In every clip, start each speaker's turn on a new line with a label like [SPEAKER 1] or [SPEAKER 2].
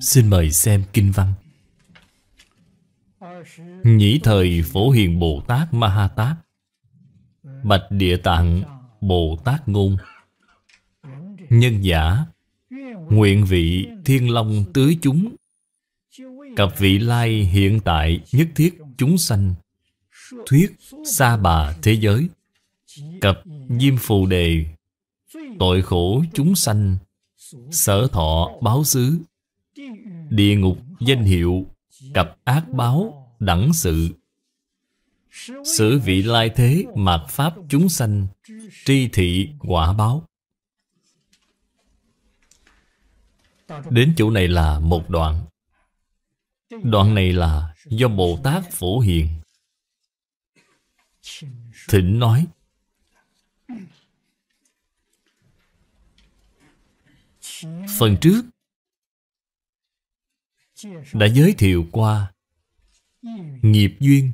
[SPEAKER 1] Xin mời xem kinh văn Nhĩ thời phổ hiền Bồ Tát Ma Ha Tát Bạch Địa Tạng Bồ Tát Ngôn Nhân giả Nguyện vị thiên long tứ chúng Cặp vị lai hiện tại nhất thiết chúng sanh Thuyết xa bà thế giới Cặp diêm phù đề Tội khổ chúng sanh Sở thọ báo xứ Địa ngục danh hiệu Cặp ác báo đẳng sự Sử vị lai thế mạt pháp chúng sanh Tri thị quả báo Đến chỗ này là một đoạn Đoạn này là do Bồ Tát Phổ Hiền Thỉnh nói Phần trước đã giới thiệu qua nghiệp duyên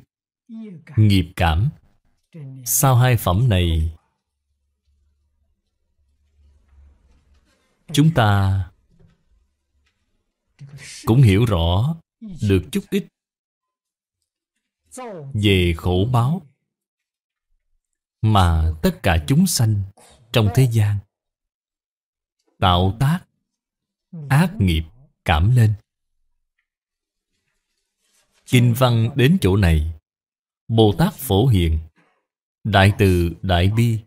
[SPEAKER 1] nghiệp cảm sau hai phẩm này chúng ta cũng hiểu rõ được chút ít về khổ báo mà tất cả chúng sanh trong thế gian tạo tác ác nghiệp cảm lên Kinh văn đến chỗ này Bồ Tát Phổ Hiện Đại từ Đại Bi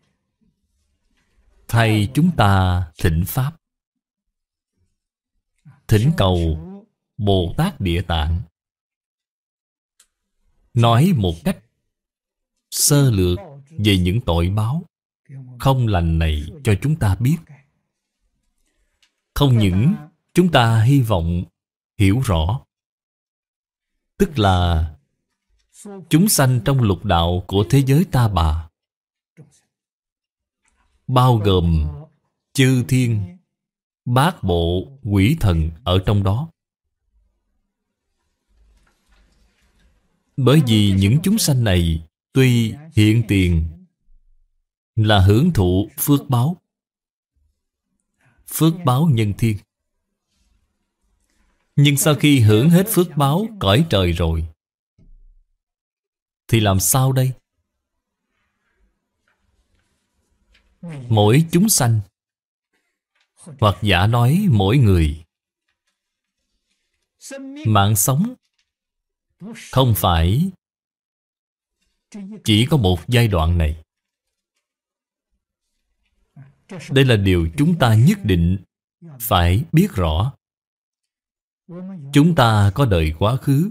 [SPEAKER 1] Thầy chúng ta thỉnh Pháp Thỉnh cầu Bồ Tát Địa Tạng Nói một cách Sơ lược về những tội báo Không lành này cho chúng ta biết Không những chúng ta hy vọng hiểu rõ Tức là Chúng sanh trong lục đạo của thế giới ta bà Bao gồm chư thiên Bát bộ quỷ thần ở trong đó Bởi vì những chúng sanh này Tuy hiện tiền Là hưởng thụ phước báo Phước báo nhân thiên nhưng sau khi hưởng hết phước báo cõi trời rồi Thì làm sao đây? Mỗi chúng sanh Hoặc giả nói mỗi người Mạng sống Không phải Chỉ có một giai đoạn này Đây là điều chúng ta nhất định Phải biết rõ Chúng ta có đời quá khứ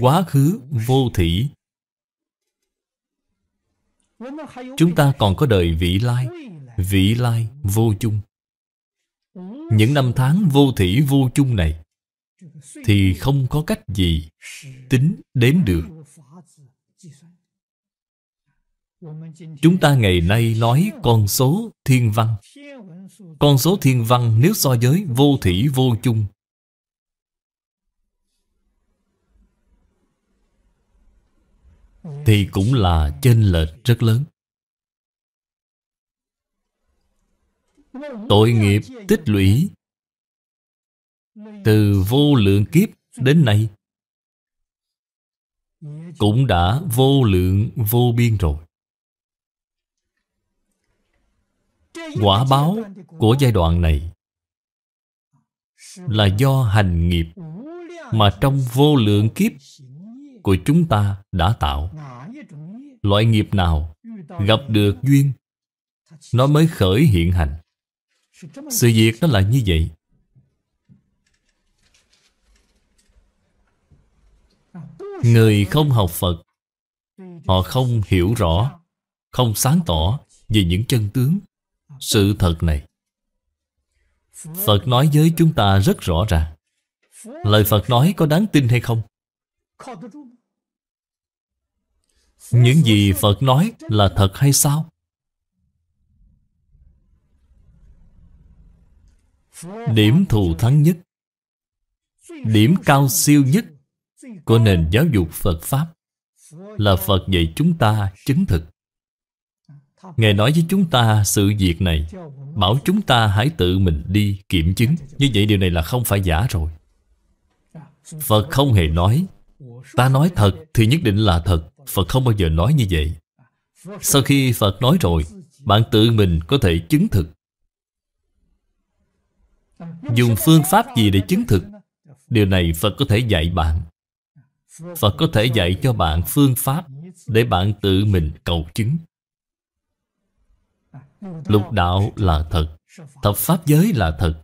[SPEAKER 1] Quá khứ vô thủy Chúng ta còn có đời vị lai Vị lai vô chung Những năm tháng vô thủy vô chung này Thì không có cách gì Tính đếm được Chúng ta ngày nay nói con số thiên văn Con số thiên văn nếu so với vô thủy vô chung thì cũng là chênh lệch rất lớn tội nghiệp tích lũy từ vô lượng kiếp đến nay cũng đã vô lượng vô biên rồi
[SPEAKER 2] quả báo của
[SPEAKER 1] giai đoạn này là do hành nghiệp mà trong vô lượng kiếp của chúng ta đã tạo Loại nghiệp nào gặp được duyên Nó mới khởi hiện hành Sự việc nó là như vậy Người không học Phật Họ không hiểu rõ Không sáng tỏ về những chân tướng Sự thật này Phật nói với chúng ta rất rõ ràng Lời Phật nói có đáng tin hay không những gì Phật nói là thật hay sao? Điểm thù thắng nhất Điểm cao siêu nhất Của nền giáo dục Phật Pháp Là Phật dạy chúng ta chứng thực Ngài nói với chúng ta sự việc này Bảo chúng ta hãy tự mình đi kiểm chứng Như vậy điều này là không phải giả rồi Phật không hề nói Ta nói thật thì nhất định là thật Phật không bao giờ nói như vậy Sau khi Phật nói rồi Bạn tự mình có thể chứng thực Dùng phương pháp gì để chứng thực Điều này Phật có thể dạy bạn Phật có thể dạy cho bạn phương pháp Để bạn tự mình cầu chứng Lục đạo là thật Thập pháp giới là thật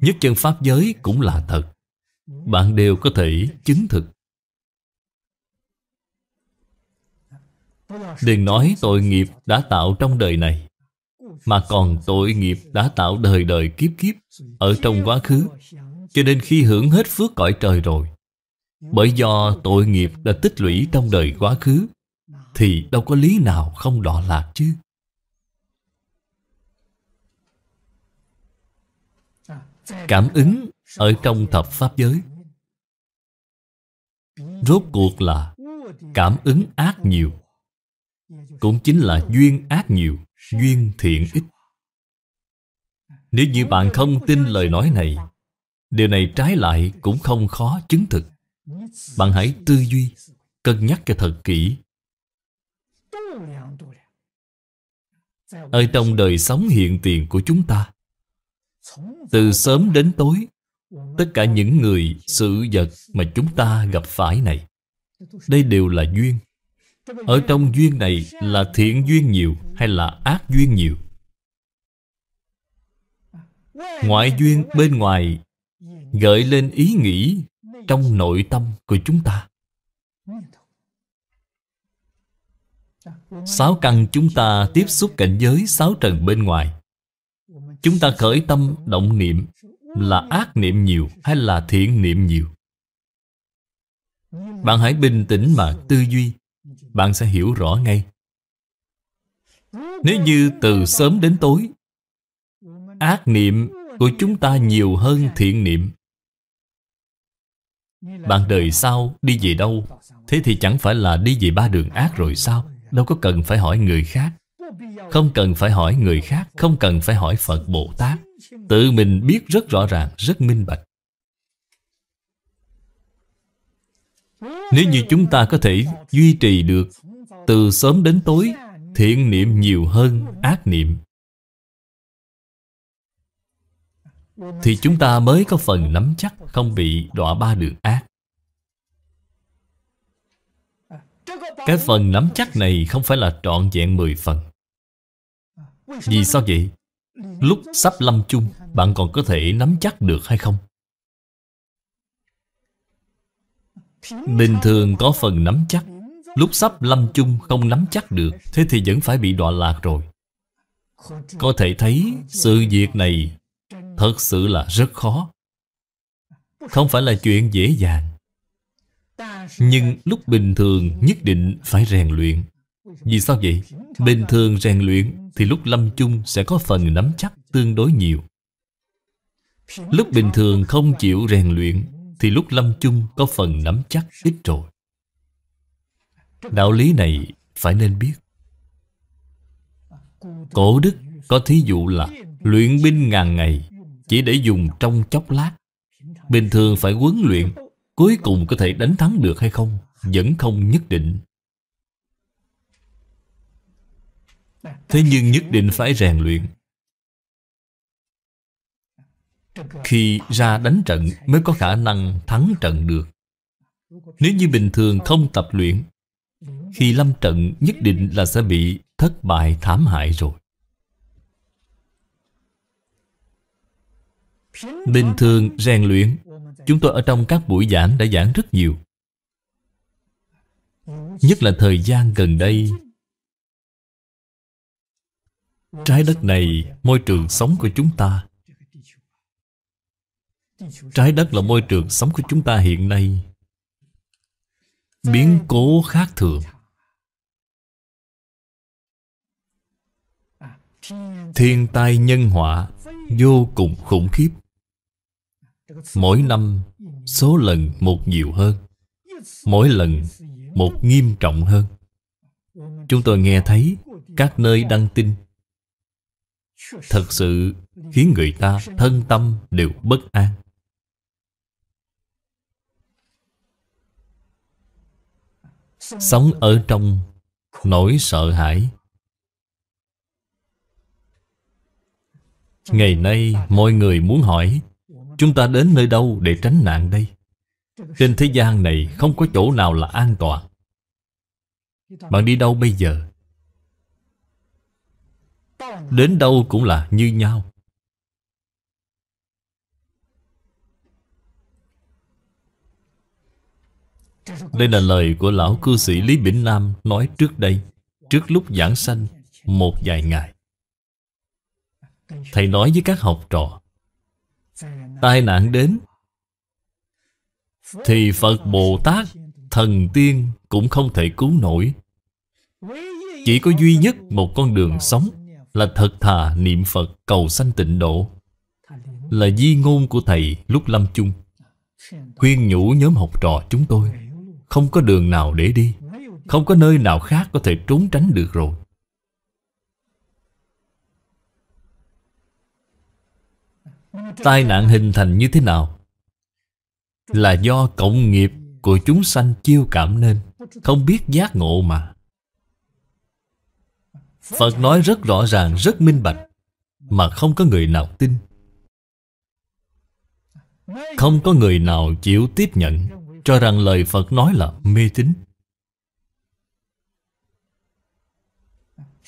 [SPEAKER 1] Nhất chân pháp giới cũng là thật Bạn đều có thể chứng thực Đừng nói tội nghiệp đã tạo trong đời này Mà còn tội nghiệp đã tạo đời đời kiếp kiếp Ở trong quá khứ Cho nên khi hưởng hết phước cõi trời rồi Bởi do tội nghiệp đã tích lũy trong đời quá khứ Thì đâu có lý nào không đọa lạc chứ
[SPEAKER 2] Cảm ứng
[SPEAKER 1] ở trong thập pháp giới Rốt cuộc là cảm ứng ác nhiều cũng chính là duyên ác nhiều duyên thiện ít nếu như bạn không tin lời nói này điều này trái lại cũng không khó chứng thực bạn hãy tư duy cân nhắc cho thật kỹ ở trong đời sống hiện tiền của chúng ta từ sớm đến tối tất cả những người sự vật mà chúng ta gặp phải này đây đều là duyên ở trong duyên này là thiện duyên nhiều hay là ác duyên nhiều? Ngoại duyên bên ngoài gợi lên ý nghĩ trong nội tâm của chúng ta. Sáu căn chúng ta tiếp xúc cảnh giới sáu trần bên ngoài. Chúng ta khởi tâm động niệm là ác niệm nhiều hay là thiện niệm nhiều? Bạn hãy bình tĩnh mà tư duy bạn sẽ hiểu rõ ngay. Nếu như từ sớm đến tối, ác niệm của chúng ta nhiều hơn thiện niệm. Bạn đời sau đi về đâu? Thế thì chẳng phải là đi về ba đường ác rồi sao? Đâu có cần phải hỏi người khác. Không cần phải hỏi người khác, không cần phải hỏi Phật Bồ Tát. Tự mình biết rất rõ ràng, rất minh bạch. Nếu như chúng ta có thể duy trì được Từ sớm đến tối Thiện niệm nhiều hơn ác niệm Thì chúng ta mới có phần nắm chắc Không bị đọa ba đường ác Cái phần nắm chắc này không phải là trọn vẹn mười phần Vì sao vậy? Lúc sắp lâm chung Bạn còn có thể nắm chắc được hay không? Bình thường có phần nắm chắc Lúc sắp lâm chung không nắm chắc được Thế thì vẫn phải bị đọa lạc rồi Có thể thấy sự việc này Thật sự là rất khó Không phải là chuyện dễ dàng Nhưng lúc bình thường nhất định phải rèn luyện Vì sao vậy? Bình thường rèn luyện Thì lúc lâm chung sẽ có phần nắm chắc tương đối nhiều Lúc bình thường không chịu rèn luyện thì lúc lâm chung có phần nắm chắc ít rồi. Đạo lý này phải nên biết. Cổ đức có thí dụ là luyện binh ngàn ngày chỉ để dùng trong chốc lát. Bình thường phải huấn luyện, cuối cùng có thể đánh thắng được hay không, vẫn không nhất định. Thế nhưng nhất định phải rèn luyện khi ra đánh trận mới có khả năng thắng trận được Nếu như bình thường không tập luyện Khi lâm trận nhất định là sẽ bị thất bại thảm hại rồi Bình thường rèn luyện Chúng tôi ở trong các buổi giảng đã giảng rất nhiều Nhất là thời gian gần đây Trái đất này, môi trường sống của chúng ta Trái đất là môi trường sống của chúng ta hiện nay Biến cố khác thường Thiên tai nhân họa Vô cùng khủng khiếp Mỗi năm Số lần một nhiều hơn Mỗi lần một nghiêm trọng hơn Chúng tôi nghe thấy Các nơi đăng tin Thật sự khiến người ta thân tâm đều bất an Sống ở trong nỗi sợ hãi Ngày nay mọi người muốn hỏi Chúng ta đến nơi đâu để tránh nạn đây? Trên thế gian này không có chỗ nào là an toàn Bạn đi đâu bây giờ? Đến đâu cũng là như nhau Đây là lời của lão cư sĩ Lý Bỉnh Nam nói trước đây Trước lúc giảng sanh một vài ngày Thầy nói với các học trò Tai nạn đến Thì Phật Bồ Tát Thần Tiên cũng không thể cứu nổi Chỉ có duy nhất một con đường sống Là thật thà niệm Phật cầu sanh tịnh độ Là di ngôn của Thầy lúc lâm chung Khuyên nhủ nhóm học trò chúng tôi không có đường nào để đi Không có nơi nào khác có thể trốn tránh được rồi Tai nạn hình thành như thế nào? Là do cộng nghiệp của chúng sanh chiêu cảm nên Không biết giác ngộ mà Phật nói rất rõ ràng, rất minh bạch Mà không có người nào tin Không có người nào chịu tiếp nhận cho rằng lời Phật nói là mê tín.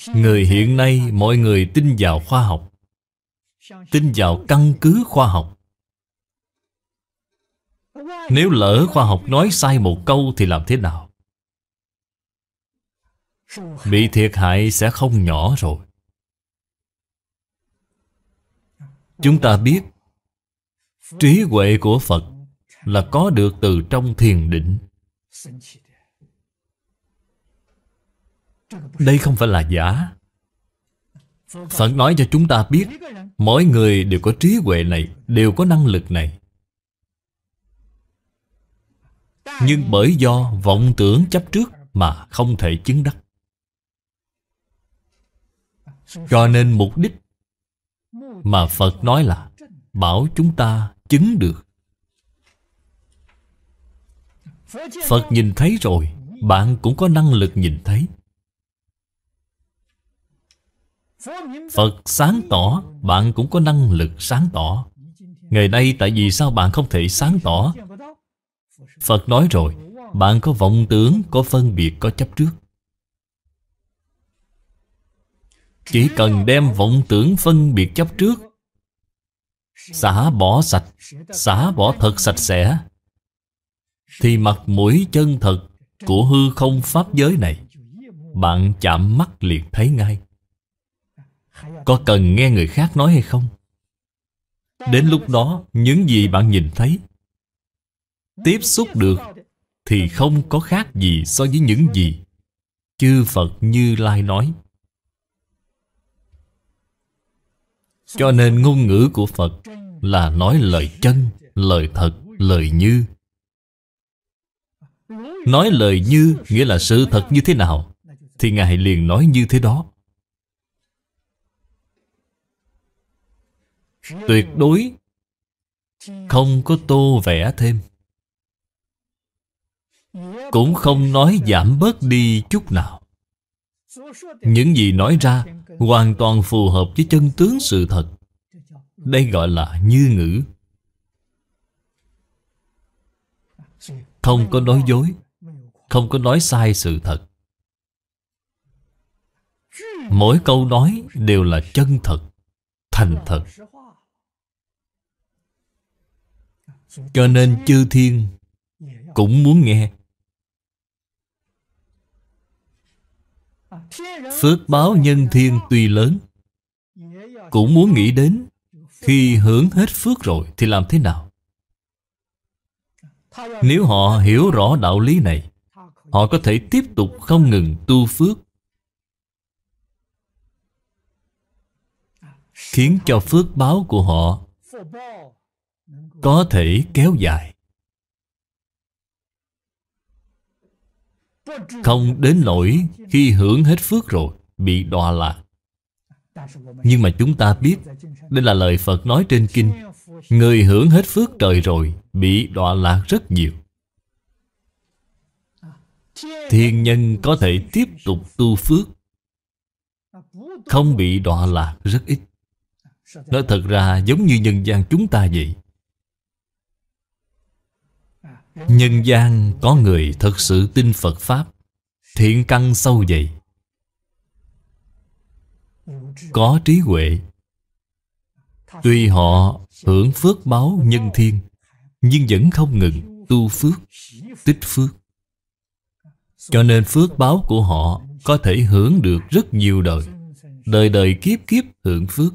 [SPEAKER 1] Người hiện nay mọi người tin vào khoa học Tin vào căn cứ khoa học Nếu lỡ khoa học nói sai một câu thì làm thế nào? Bị thiệt hại sẽ không nhỏ rồi Chúng ta biết Trí huệ của Phật là có được từ trong thiền định đây không phải là giả Phật nói cho chúng ta biết Mỗi người đều có trí huệ này Đều có năng lực này Nhưng bởi do vọng tưởng chấp trước Mà không thể chứng đắc Cho nên mục đích Mà Phật nói là Bảo chúng ta chứng được Phật nhìn thấy rồi Bạn cũng có năng lực nhìn thấy Phật sáng tỏ Bạn cũng có năng lực sáng tỏ Ngày nay tại vì sao bạn không thể sáng tỏ Phật nói rồi Bạn có vọng tưởng, có phân biệt, có chấp trước Chỉ cần đem vọng tưởng phân biệt chấp trước Xả bỏ sạch Xả bỏ thật sạch sẽ thì mặt mũi chân thật của hư không pháp giới này Bạn chạm mắt liền thấy ngay Có cần nghe người khác nói hay không? Đến lúc đó những gì bạn nhìn thấy Tiếp xúc được Thì không có khác gì so với những gì Chư Phật Như Lai nói Cho nên ngôn ngữ của Phật Là nói lời chân, lời thật, lời như Nói lời như nghĩa là sự thật như thế nào Thì Ngài liền nói như thế đó Tuyệt đối Không có tô vẽ thêm Cũng không nói giảm bớt đi chút nào Những gì nói ra Hoàn toàn phù hợp với chân tướng sự thật Đây gọi là như ngữ Không có nói dối Không có nói sai sự thật Mỗi câu nói đều là chân thật Thành thật Cho nên chư thiên Cũng muốn nghe Phước báo nhân thiên tuy lớn Cũng muốn nghĩ đến Khi hưởng hết phước rồi Thì làm thế nào nếu họ hiểu rõ đạo lý này Họ có thể tiếp tục không ngừng tu phước Khiến cho phước báo của họ Có thể kéo dài Không đến nỗi khi hưởng hết phước rồi Bị đọa lạc
[SPEAKER 2] Nhưng mà chúng ta biết
[SPEAKER 1] Đây là lời Phật nói trên kinh Người hưởng hết phước trời rồi bị đọa lạc rất nhiều Thiên nhân có thể tiếp tục tu phước Không bị đọa lạc rất ít Nói thật ra giống như nhân gian chúng ta vậy Nhân gian có người thật sự tin Phật Pháp Thiện căn sâu dày Có trí huệ Tuy họ hưởng phước báo nhân thiên nhưng vẫn không ngừng tu phước, tích phước. Cho nên phước báo của họ có thể hưởng được rất nhiều đời, đời đời kiếp kiếp hưởng phước.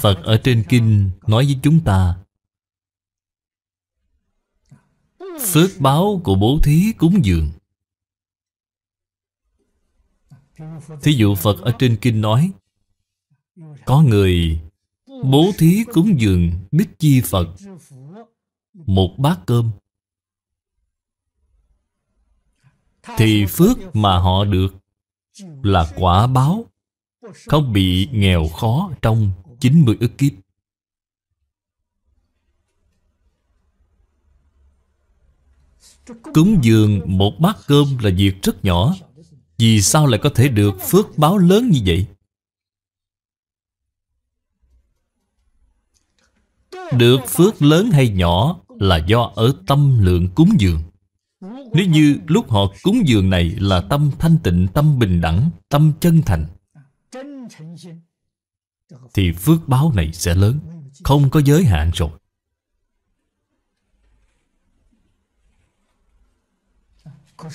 [SPEAKER 1] Phật ở trên kinh nói với chúng ta Phước báo của bố thí cúng dường Thí dụ Phật ở trên kinh nói Có người bố thí cúng dường Bích Chi Phật Một bát cơm Thì phước mà họ được Là quả báo Không bị nghèo khó trong 90 ức kiếp Cúng dường một bát cơm là việc rất nhỏ vì sao lại có thể được phước báo lớn như vậy? Được phước lớn hay nhỏ là do ở tâm lượng cúng dường Nếu như lúc họ cúng dường này là tâm thanh tịnh, tâm bình đẳng, tâm chân thành Thì phước báo này sẽ lớn Không có giới hạn rồi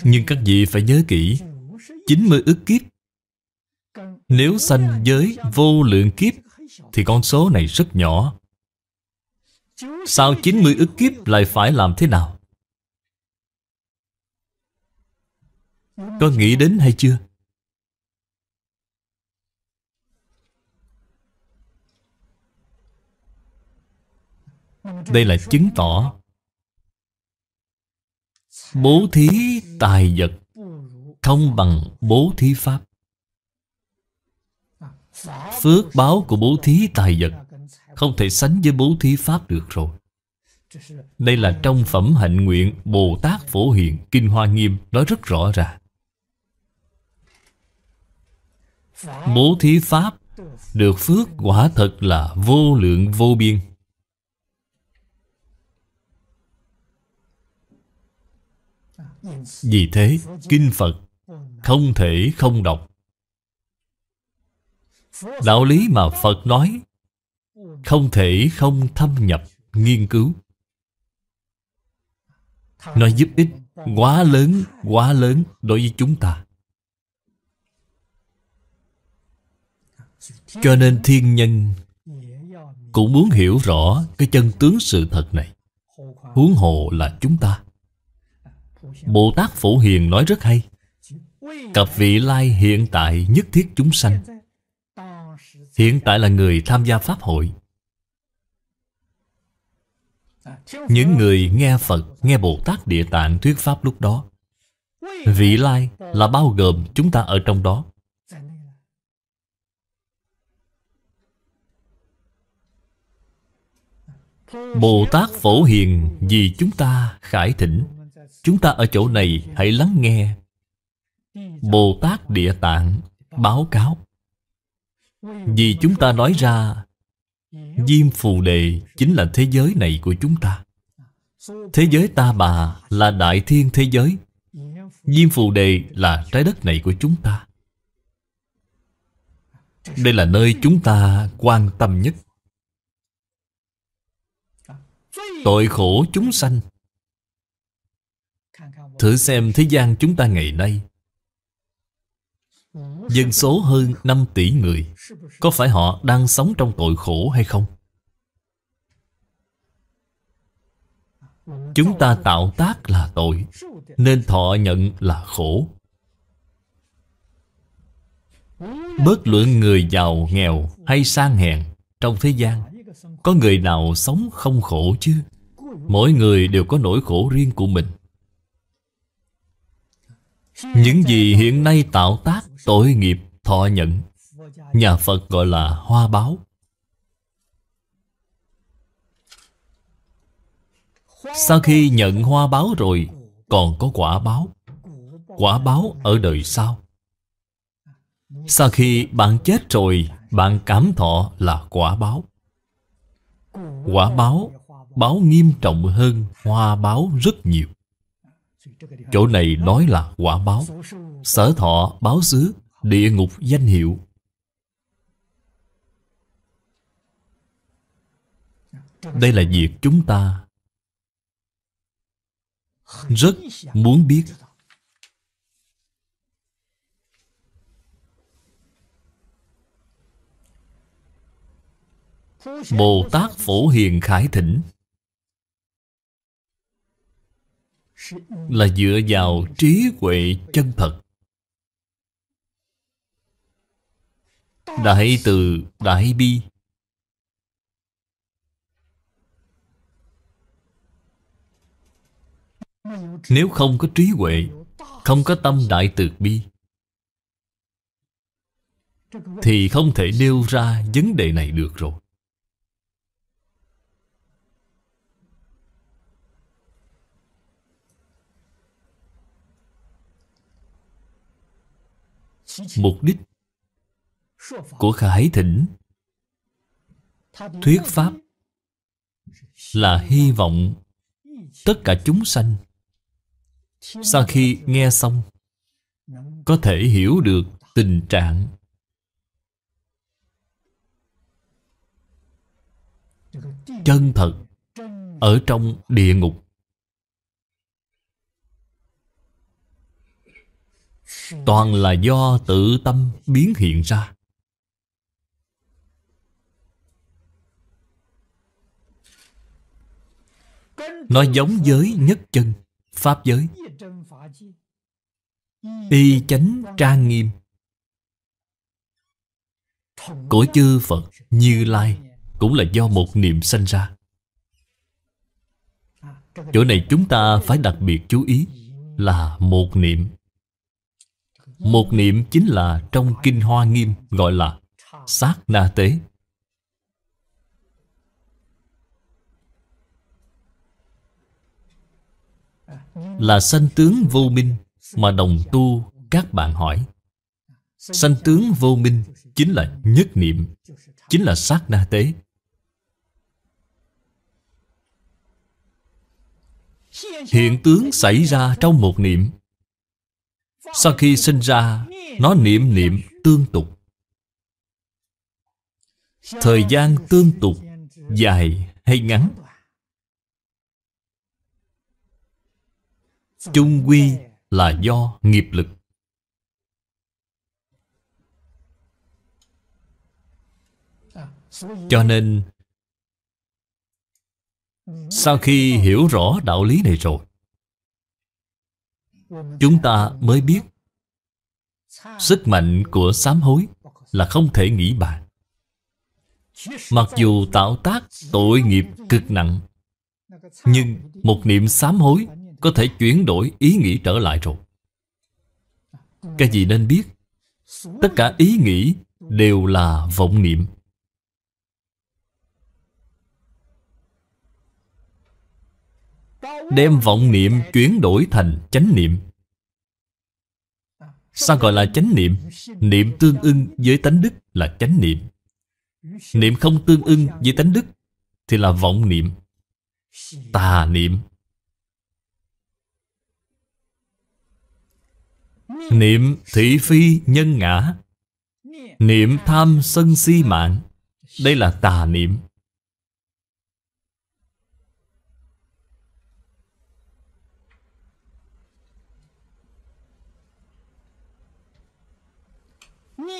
[SPEAKER 1] Nhưng các vị phải nhớ kỹ 90 ức kiếp Nếu sanh giới vô lượng kiếp Thì con số này rất nhỏ Sau 90 ức kiếp lại phải làm thế nào? có nghĩ đến hay chưa?
[SPEAKER 3] Đây là chứng
[SPEAKER 1] tỏ Bố thí tài vật không bằng bố thí pháp Phước báo của bố thí tài vật Không thể sánh với bố thí pháp được rồi Đây là trong phẩm hạnh nguyện Bồ Tát Phổ Hiện Kinh Hoa Nghiêm Nói rất rõ ràng Bố thí pháp Được phước quả thật là vô lượng vô biên
[SPEAKER 2] Vì thế, Kinh Phật
[SPEAKER 1] không thể không đọc đạo lý mà phật nói không thể không thâm nhập nghiên cứu nó giúp ích quá lớn quá lớn đối với chúng ta cho nên thiên nhân cũng muốn hiểu rõ cái chân tướng sự thật này huống hồ là chúng ta bồ tát phổ hiền nói rất hay Cặp vị lai hiện tại nhất thiết chúng sanh Hiện tại là người tham gia Pháp hội Những người nghe Phật, nghe Bồ Tát Địa Tạng thuyết Pháp lúc đó Vị lai là bao gồm chúng ta ở trong đó Bồ Tát Phổ Hiền vì chúng ta khải thỉnh Chúng ta ở chỗ này hãy lắng nghe Bồ Tát Địa Tạng báo cáo Vì chúng ta nói ra Diêm phù đề chính là thế giới này của chúng ta Thế giới ta bà là đại thiên thế giới Diêm phù đề là trái đất này của chúng ta Đây là nơi chúng ta quan tâm nhất Tội khổ chúng sanh Thử xem thế gian chúng ta ngày nay Dân số hơn 5 tỷ người Có phải họ đang sống trong tội khổ hay không? Chúng ta tạo tác là tội Nên thọ nhận là khổ Bớt luận người giàu nghèo hay sang hèn Trong thế gian Có người nào sống không khổ chứ Mỗi người đều có nỗi khổ riêng của mình những gì hiện nay tạo tác tội nghiệp thọ nhận Nhà Phật gọi là hoa báo Sau khi nhận hoa báo rồi Còn có quả báo Quả báo ở đời sau Sau khi bạn chết rồi Bạn cảm thọ là quả báo Quả báo Báo nghiêm trọng hơn hoa báo rất nhiều Chỗ này nói là quả báo Sở thọ báo xứ Địa ngục danh hiệu Đây là việc chúng ta Rất muốn biết Bồ Tát Phổ Hiền Khải Thỉnh là dựa vào trí huệ chân thật đại từ đại bi nếu không có trí huệ không có tâm đại từ bi thì không thể nêu ra vấn đề này được rồi mục đích của khải thỉnh thuyết pháp là hy vọng tất cả chúng sanh sau khi nghe xong có thể hiểu được tình trạng chân thật ở trong địa ngục toàn là do tự tâm biến hiện ra nó giống giới nhất chân pháp giới
[SPEAKER 2] y chánh
[SPEAKER 1] trang nghiêm của chư phật như lai cũng là do một niệm sanh ra chỗ này chúng ta phải đặc biệt chú ý là một niệm một niệm chính là trong Kinh Hoa Nghiêm gọi là sát na tế. Là sanh tướng vô minh mà đồng tu các bạn hỏi. Sanh tướng vô minh chính là nhất niệm, chính là sát na tế. Hiện tướng xảy ra trong một niệm sau khi sinh ra Nó niệm niệm tương tục Thời gian tương tục Dài hay ngắn Chung quy là do nghiệp lực Cho nên Sau khi hiểu rõ đạo lý này rồi chúng ta mới biết sức mạnh của sám hối là không thể nghĩ bàn mặc dù tạo tác tội nghiệp cực nặng nhưng một niệm sám hối có thể chuyển đổi ý nghĩ trở lại rồi cái gì nên biết tất cả ý nghĩ đều là vọng niệm Đem vọng niệm chuyển đổi thành chánh niệm Sao gọi là chánh niệm? Niệm tương ưng với tánh đức là chánh niệm Niệm không tương ưng với tánh đức Thì là vọng niệm Tà niệm Niệm thị phi nhân ngã Niệm tham sân si mạng Đây là tà niệm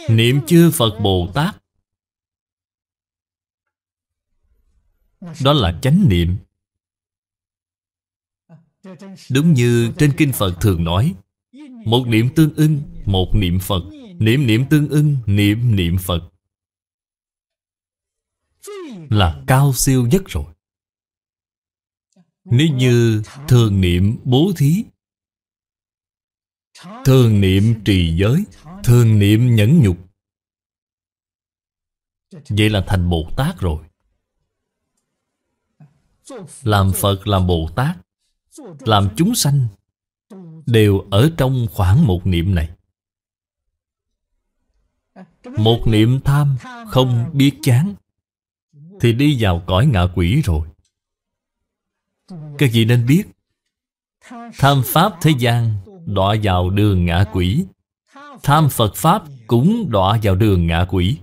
[SPEAKER 1] Niệm chư Phật Bồ Tát Đó là chánh niệm Đúng như trên Kinh Phật thường nói Một niệm tương ưng, một niệm Phật Niệm niệm tương ưng, niệm niệm Phật Là cao siêu nhất rồi Nếu như thường niệm bố thí Thường niệm trì giới Thường niệm nhẫn nhục Vậy là thành Bồ Tát rồi Làm Phật làm Bồ Tát Làm chúng sanh Đều ở trong khoảng một niệm này Một niệm tham không biết chán Thì đi vào cõi ngạ quỷ rồi Các vị nên biết Tham pháp thế gian đọa vào đường ngạ quỷ tham Phật Pháp cũng đọa vào đường ngạ quỷ.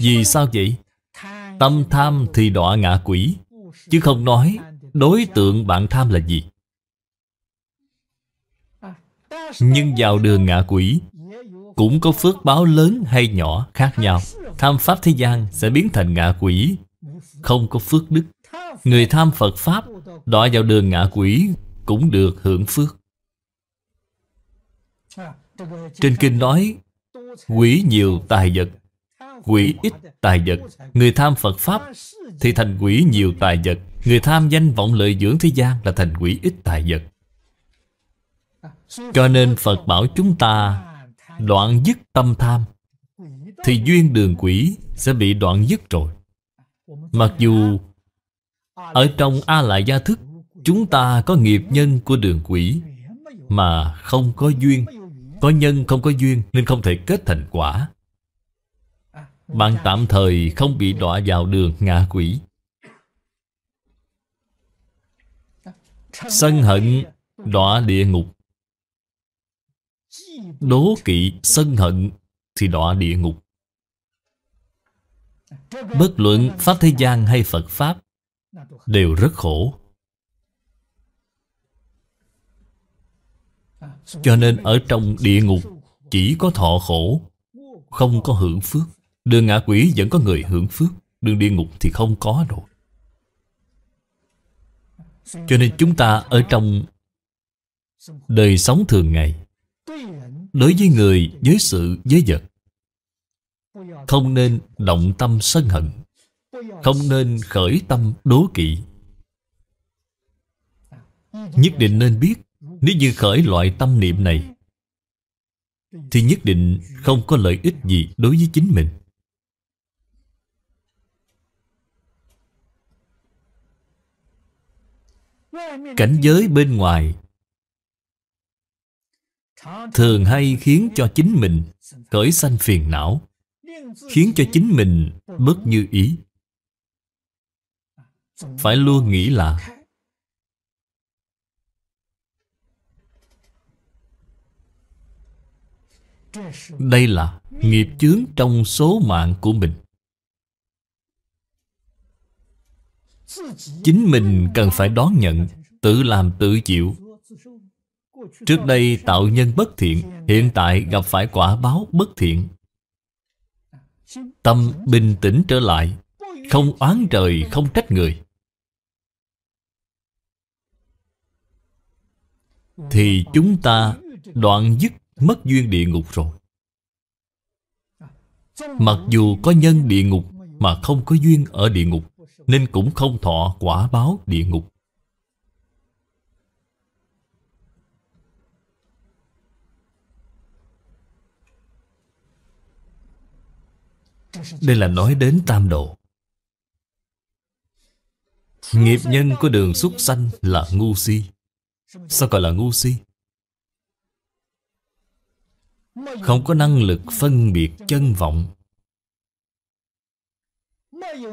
[SPEAKER 1] Vì sao vậy? Tâm tham thì đọa ngạ quỷ, chứ không nói đối tượng bạn tham là gì. Nhưng vào đường ngạ quỷ cũng có phước báo lớn hay nhỏ khác nhau. Tham Pháp thế gian sẽ biến thành ngạ quỷ, không có phước đức. Người tham Phật Pháp đọa vào đường ngạ quỷ cũng được hưởng phước. Trên kinh nói, quỷ nhiều tài vật, quỷ ít tài vật. Người tham Phật Pháp thì thành quỷ nhiều tài vật. Người tham danh vọng lợi dưỡng thế gian là thành quỷ ít tài vật. Cho nên Phật bảo chúng ta đoạn dứt tâm tham thì duyên đường quỷ sẽ bị đoạn dứt rồi. Mặc dù ở trong A Lại Gia Thức Chúng ta có nghiệp nhân của đường quỷ Mà không có duyên Có nhân không có duyên Nên không thể kết thành quả Bạn tạm thời không bị đọa vào đường ngạ quỷ Sân hận đọa địa ngục Đố kỵ sân hận Thì đọa địa ngục
[SPEAKER 3] Bất luận
[SPEAKER 1] Pháp thế gian hay Phật Pháp Đều rất khổ Cho nên ở trong địa ngục Chỉ có thọ khổ Không có hưởng phước Đường ngạ quỷ vẫn có người hưởng phước Đường địa ngục thì không có rồi Cho nên chúng ta ở trong Đời sống thường ngày Đối với người, với sự, với vật Không nên động tâm sân hận Không nên khởi tâm đố kỵ Nhất định nên biết nếu như khởi loại tâm niệm này Thì nhất định không có lợi ích gì đối với chính mình Cảnh giới bên ngoài Thường hay khiến cho chính mình Khởi sanh phiền não Khiến cho chính mình bất như ý
[SPEAKER 2] Phải luôn nghĩ là Đây
[SPEAKER 1] là nghiệp chướng trong số mạng của mình Chính mình cần phải đón nhận Tự làm tự chịu Trước đây tạo nhân bất thiện Hiện tại gặp phải quả báo bất thiện Tâm bình tĩnh trở lại Không oán trời, không trách người Thì chúng ta đoạn dứt mất duyên địa ngục rồi Mặc dù có nhân địa ngục mà không có duyên ở địa ngục Nên cũng không thọ quả báo địa ngục Đây là nói đến tam độ Nghiệp nhân của đường xuất sanh là ngu si Sao gọi là ngu si?
[SPEAKER 2] Không có năng lực phân biệt chân vọng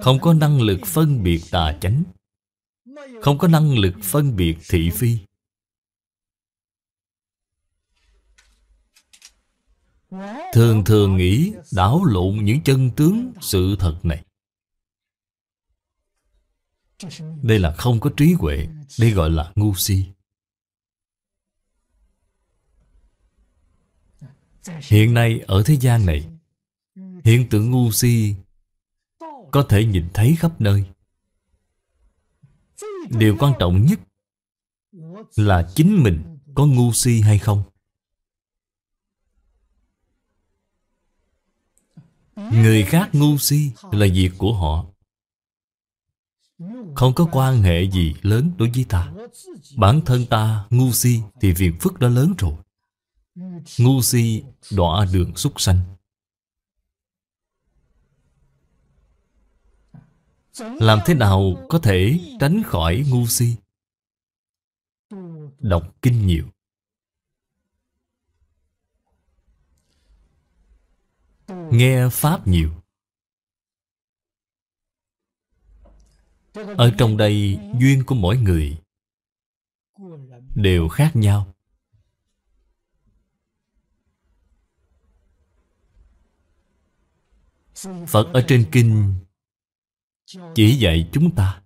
[SPEAKER 2] Không có
[SPEAKER 1] năng lực phân biệt tà chánh Không có năng lực phân biệt thị phi Thường thường nghĩ đảo lộn những chân tướng sự thật này Đây là không có trí huệ Đây gọi là ngu si hiện nay ở thế gian này hiện tượng ngu si có thể nhìn thấy khắp nơi điều quan trọng nhất là chính mình có ngu si hay không người khác ngu si là việc của họ không có quan hệ gì lớn đối với ta bản thân ta ngu si thì việc phức đã lớn rồi ngu si đọa đường súc sanh làm thế nào có thể tránh khỏi ngu si đọc kinh nhiều nghe pháp nhiều
[SPEAKER 2] ở trong đây
[SPEAKER 1] duyên của mỗi người đều khác nhau Phật ở trên kinh chỉ dạy chúng ta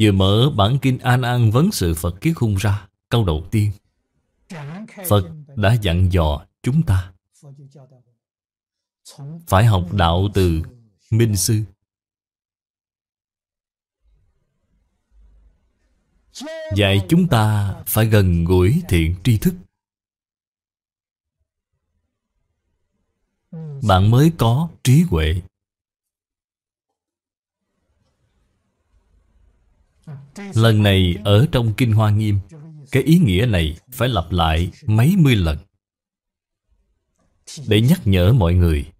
[SPEAKER 1] Vừa mở bản kinh An An vấn sự Phật kiến khung ra Câu đầu tiên Phật đã dặn dò chúng ta Phải học đạo từ Minh Sư Dạy chúng ta phải gần gũi thiện tri thức bạn mới có trí huệ lần này ở trong kinh hoa nghiêm cái ý nghĩa này phải lặp lại mấy mươi lần để nhắc nhở mọi người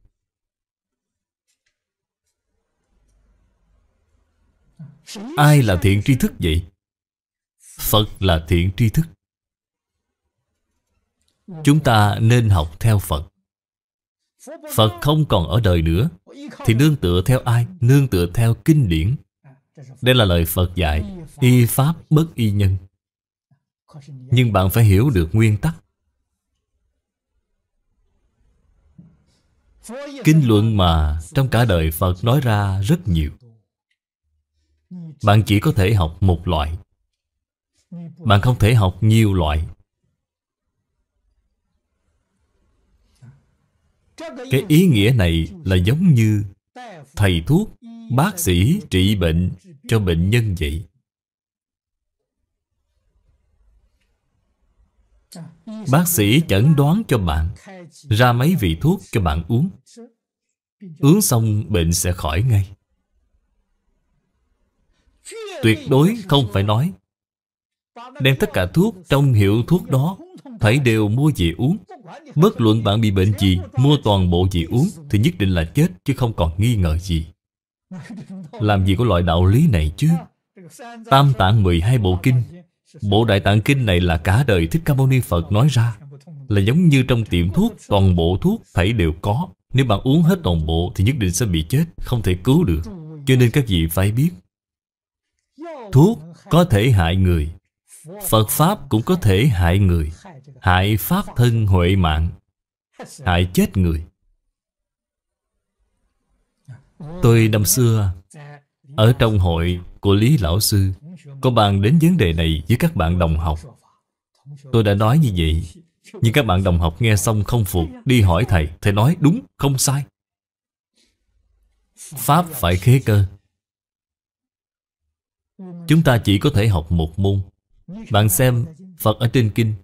[SPEAKER 1] ai là thiện tri thức vậy phật là thiện tri thức chúng ta nên học theo phật Phật không còn ở đời nữa Thì nương tựa theo ai? Nương tựa theo kinh điển Đây là lời Phật dạy Y Pháp bất y nhân Nhưng bạn phải hiểu được nguyên tắc Kinh luận mà trong cả đời Phật nói ra rất nhiều Bạn chỉ có thể học một loại Bạn không thể học nhiều loại Cái ý nghĩa này là giống như Thầy thuốc, bác sĩ trị bệnh cho bệnh nhân vậy Bác sĩ chẩn đoán cho bạn Ra mấy vị thuốc cho bạn uống Uống xong bệnh sẽ khỏi ngay Tuyệt đối không phải nói Đem tất cả thuốc trong hiệu thuốc đó phải đều mua về uống Bất luận bạn bị bệnh gì Mua toàn bộ gì uống Thì nhất định là chết chứ không còn nghi ngờ gì Làm gì có loại đạo lý này chứ Tam tạng 12 bộ kinh Bộ đại tạng kinh này là cả đời Thích Ca Mâu Ni Phật nói ra Là giống như trong tiệm thuốc Toàn bộ thuốc phải đều có Nếu bạn uống hết toàn bộ thì nhất định sẽ bị chết Không thể cứu được Cho nên các vị phải biết Thuốc có thể hại người Phật Pháp cũng có thể hại người hại pháp thân huệ mạng hại chết người
[SPEAKER 2] tôi năm xưa
[SPEAKER 1] ở trong hội của lý lão sư có bàn đến vấn đề này với các bạn đồng học tôi đã nói như vậy nhưng các bạn đồng học nghe xong không phục đi hỏi thầy thầy nói đúng không sai pháp phải khế cơ chúng ta chỉ có thể học một môn bạn xem phật ở trên kinh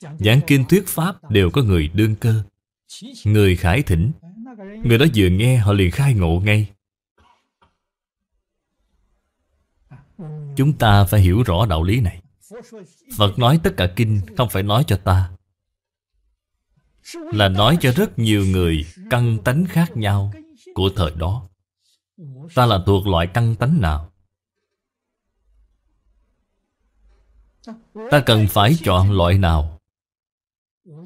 [SPEAKER 1] Giảng kinh thuyết Pháp đều có người đương cơ Người khải thỉnh Người đó vừa nghe họ liền khai ngộ ngay Chúng ta phải hiểu rõ đạo lý này Phật nói tất cả kinh không phải nói cho ta Là nói cho rất nhiều người căng tánh khác nhau của thời đó Ta là thuộc loại căng tánh nào Ta cần phải chọn loại nào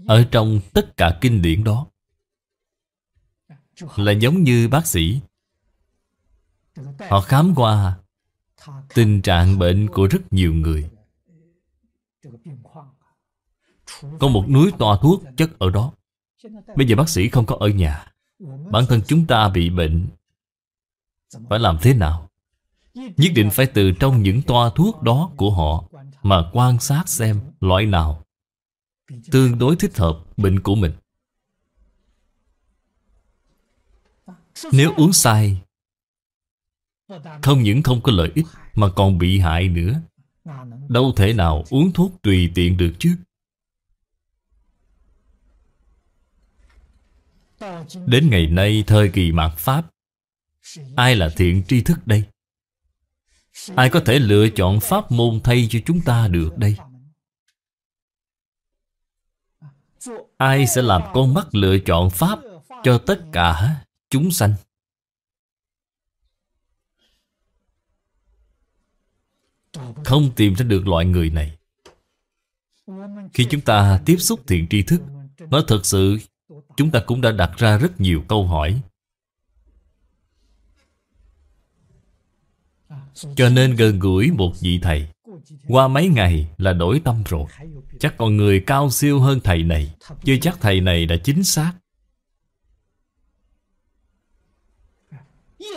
[SPEAKER 1] ở trong tất cả kinh điển đó Là giống như bác sĩ Họ khám qua Tình trạng bệnh của rất nhiều người Có một núi toa thuốc chất ở đó Bây giờ bác sĩ không có ở nhà Bản thân chúng ta bị bệnh Phải làm thế nào? Nhất định phải từ trong những toa thuốc đó của họ Mà quan sát xem loại nào tương đối thích hợp bệnh của mình nếu uống sai không những không có lợi ích mà còn bị hại nữa đâu thể nào uống thuốc tùy tiện được chứ đến ngày nay thời kỳ mạt pháp ai là thiện tri thức đây ai có thể lựa chọn pháp môn thay cho chúng ta được đây Ai sẽ làm con mắt lựa chọn Pháp cho tất cả chúng sanh? Không tìm ra được loại người này. Khi chúng ta tiếp xúc thiện tri thức, nó thật sự, chúng ta cũng đã đặt ra rất nhiều câu hỏi.
[SPEAKER 2] Cho nên gần gũi
[SPEAKER 1] một vị thầy qua mấy ngày là đổi tâm rồi Chắc còn người cao siêu hơn thầy này Chưa chắc thầy này đã chính xác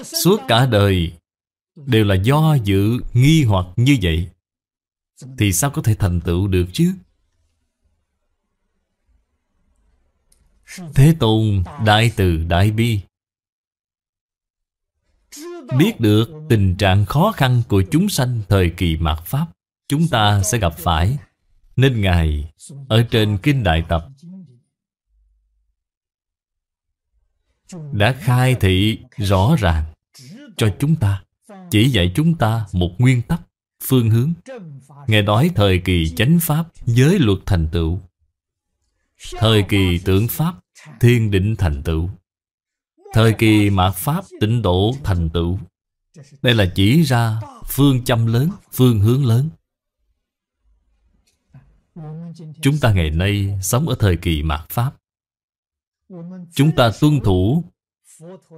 [SPEAKER 1] Suốt cả đời Đều là do dự, nghi hoặc như vậy Thì sao có thể thành tựu được chứ Thế Tôn Đại Từ Đại Bi Biết được tình trạng khó khăn của chúng sanh thời kỳ mạt Pháp chúng ta sẽ gặp phải nên Ngài ở trên Kinh Đại Tập đã khai thị rõ ràng cho chúng ta chỉ dạy chúng ta một nguyên tắc phương hướng ngài nói thời kỳ chánh pháp giới luật thành tựu thời kỳ tưởng pháp thiên định thành tựu thời kỳ mạt pháp tịnh độ thành tựu đây là chỉ ra phương châm lớn phương hướng lớn Chúng ta ngày nay sống ở thời kỳ mạt Pháp Chúng ta tuân thủ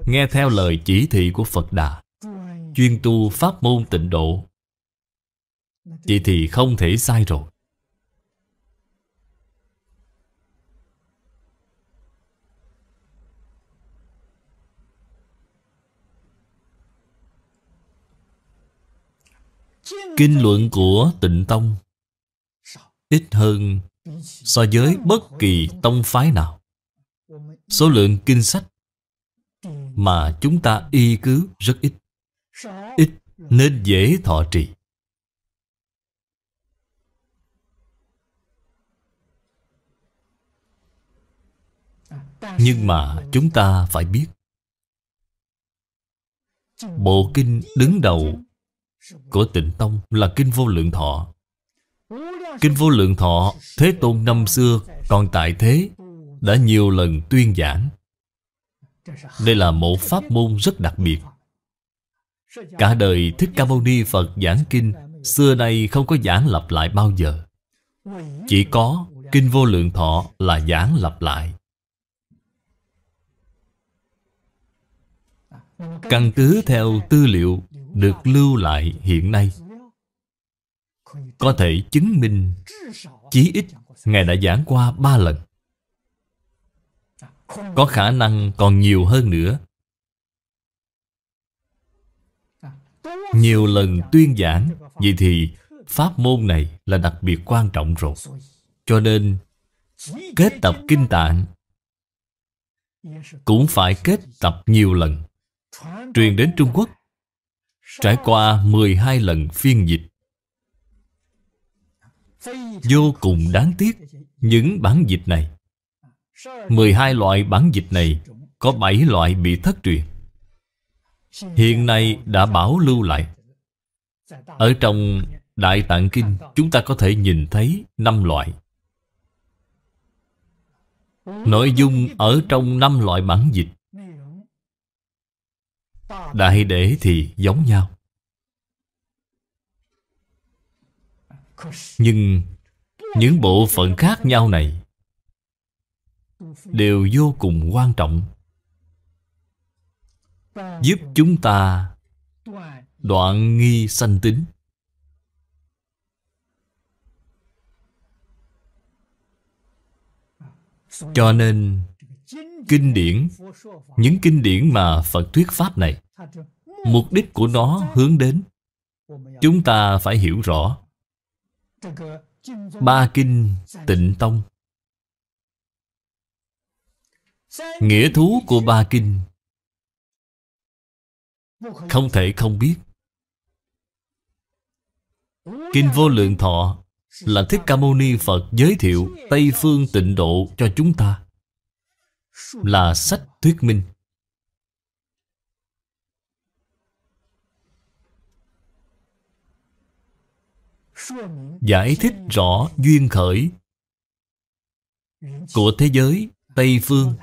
[SPEAKER 1] Nghe theo lời chỉ thị của Phật Đà Chuyên tu Pháp môn tịnh độ Vậy thì không thể sai rồi Kinh luận của Tịnh Tông ít hơn so với bất kỳ tông phái nào. Số lượng kinh sách mà chúng ta y cứ rất ít. Ít nên dễ thọ trì.
[SPEAKER 2] Nhưng mà chúng
[SPEAKER 1] ta phải biết Bộ kinh đứng đầu của tịnh tông là kinh vô lượng thọ Kinh Vô Lượng Thọ Thế Tôn năm xưa còn tại thế Đã nhiều lần tuyên giảng Đây là một pháp môn rất đặc biệt Cả đời Thích Ca Mâu Ni Phật giảng kinh Xưa nay không có giảng lặp lại bao giờ Chỉ có Kinh Vô Lượng Thọ là giảng lặp lại Căn cứ theo tư liệu được lưu lại hiện nay có thể chứng minh chí ít Ngài đã giảng qua ba lần Có khả năng còn nhiều hơn nữa Nhiều lần tuyên giảng Vậy thì pháp môn này là đặc biệt quan trọng rồi Cho nên kết tập kinh tạng Cũng phải kết tập nhiều lần Truyền đến Trung Quốc Trải qua 12 lần phiên dịch Vô cùng đáng tiếc Những bản dịch này 12 loại bản dịch này Có 7 loại bị thất truyền Hiện nay đã bảo lưu lại Ở trong Đại Tạng Kinh Chúng ta có thể nhìn thấy 5 loại Nội dung ở trong 5 loại bản dịch Đại để thì giống nhau Nhưng những bộ phận khác nhau này Đều vô cùng quan trọng Giúp chúng ta đoạn nghi sanh tính
[SPEAKER 2] Cho nên
[SPEAKER 1] Kinh điển Những kinh điển mà Phật thuyết Pháp này Mục đích của nó hướng đến Chúng ta phải hiểu rõ
[SPEAKER 2] Ba Kinh
[SPEAKER 1] Tịnh Tông Nghĩa thú của Ba Kinh Không thể không biết Kinh Vô Lượng Thọ Là Thích Ca Mâu Ni Phật giới thiệu Tây Phương Tịnh Độ cho chúng ta Là sách thuyết minh giải thích rõ duyên khởi của thế giới Tây Phương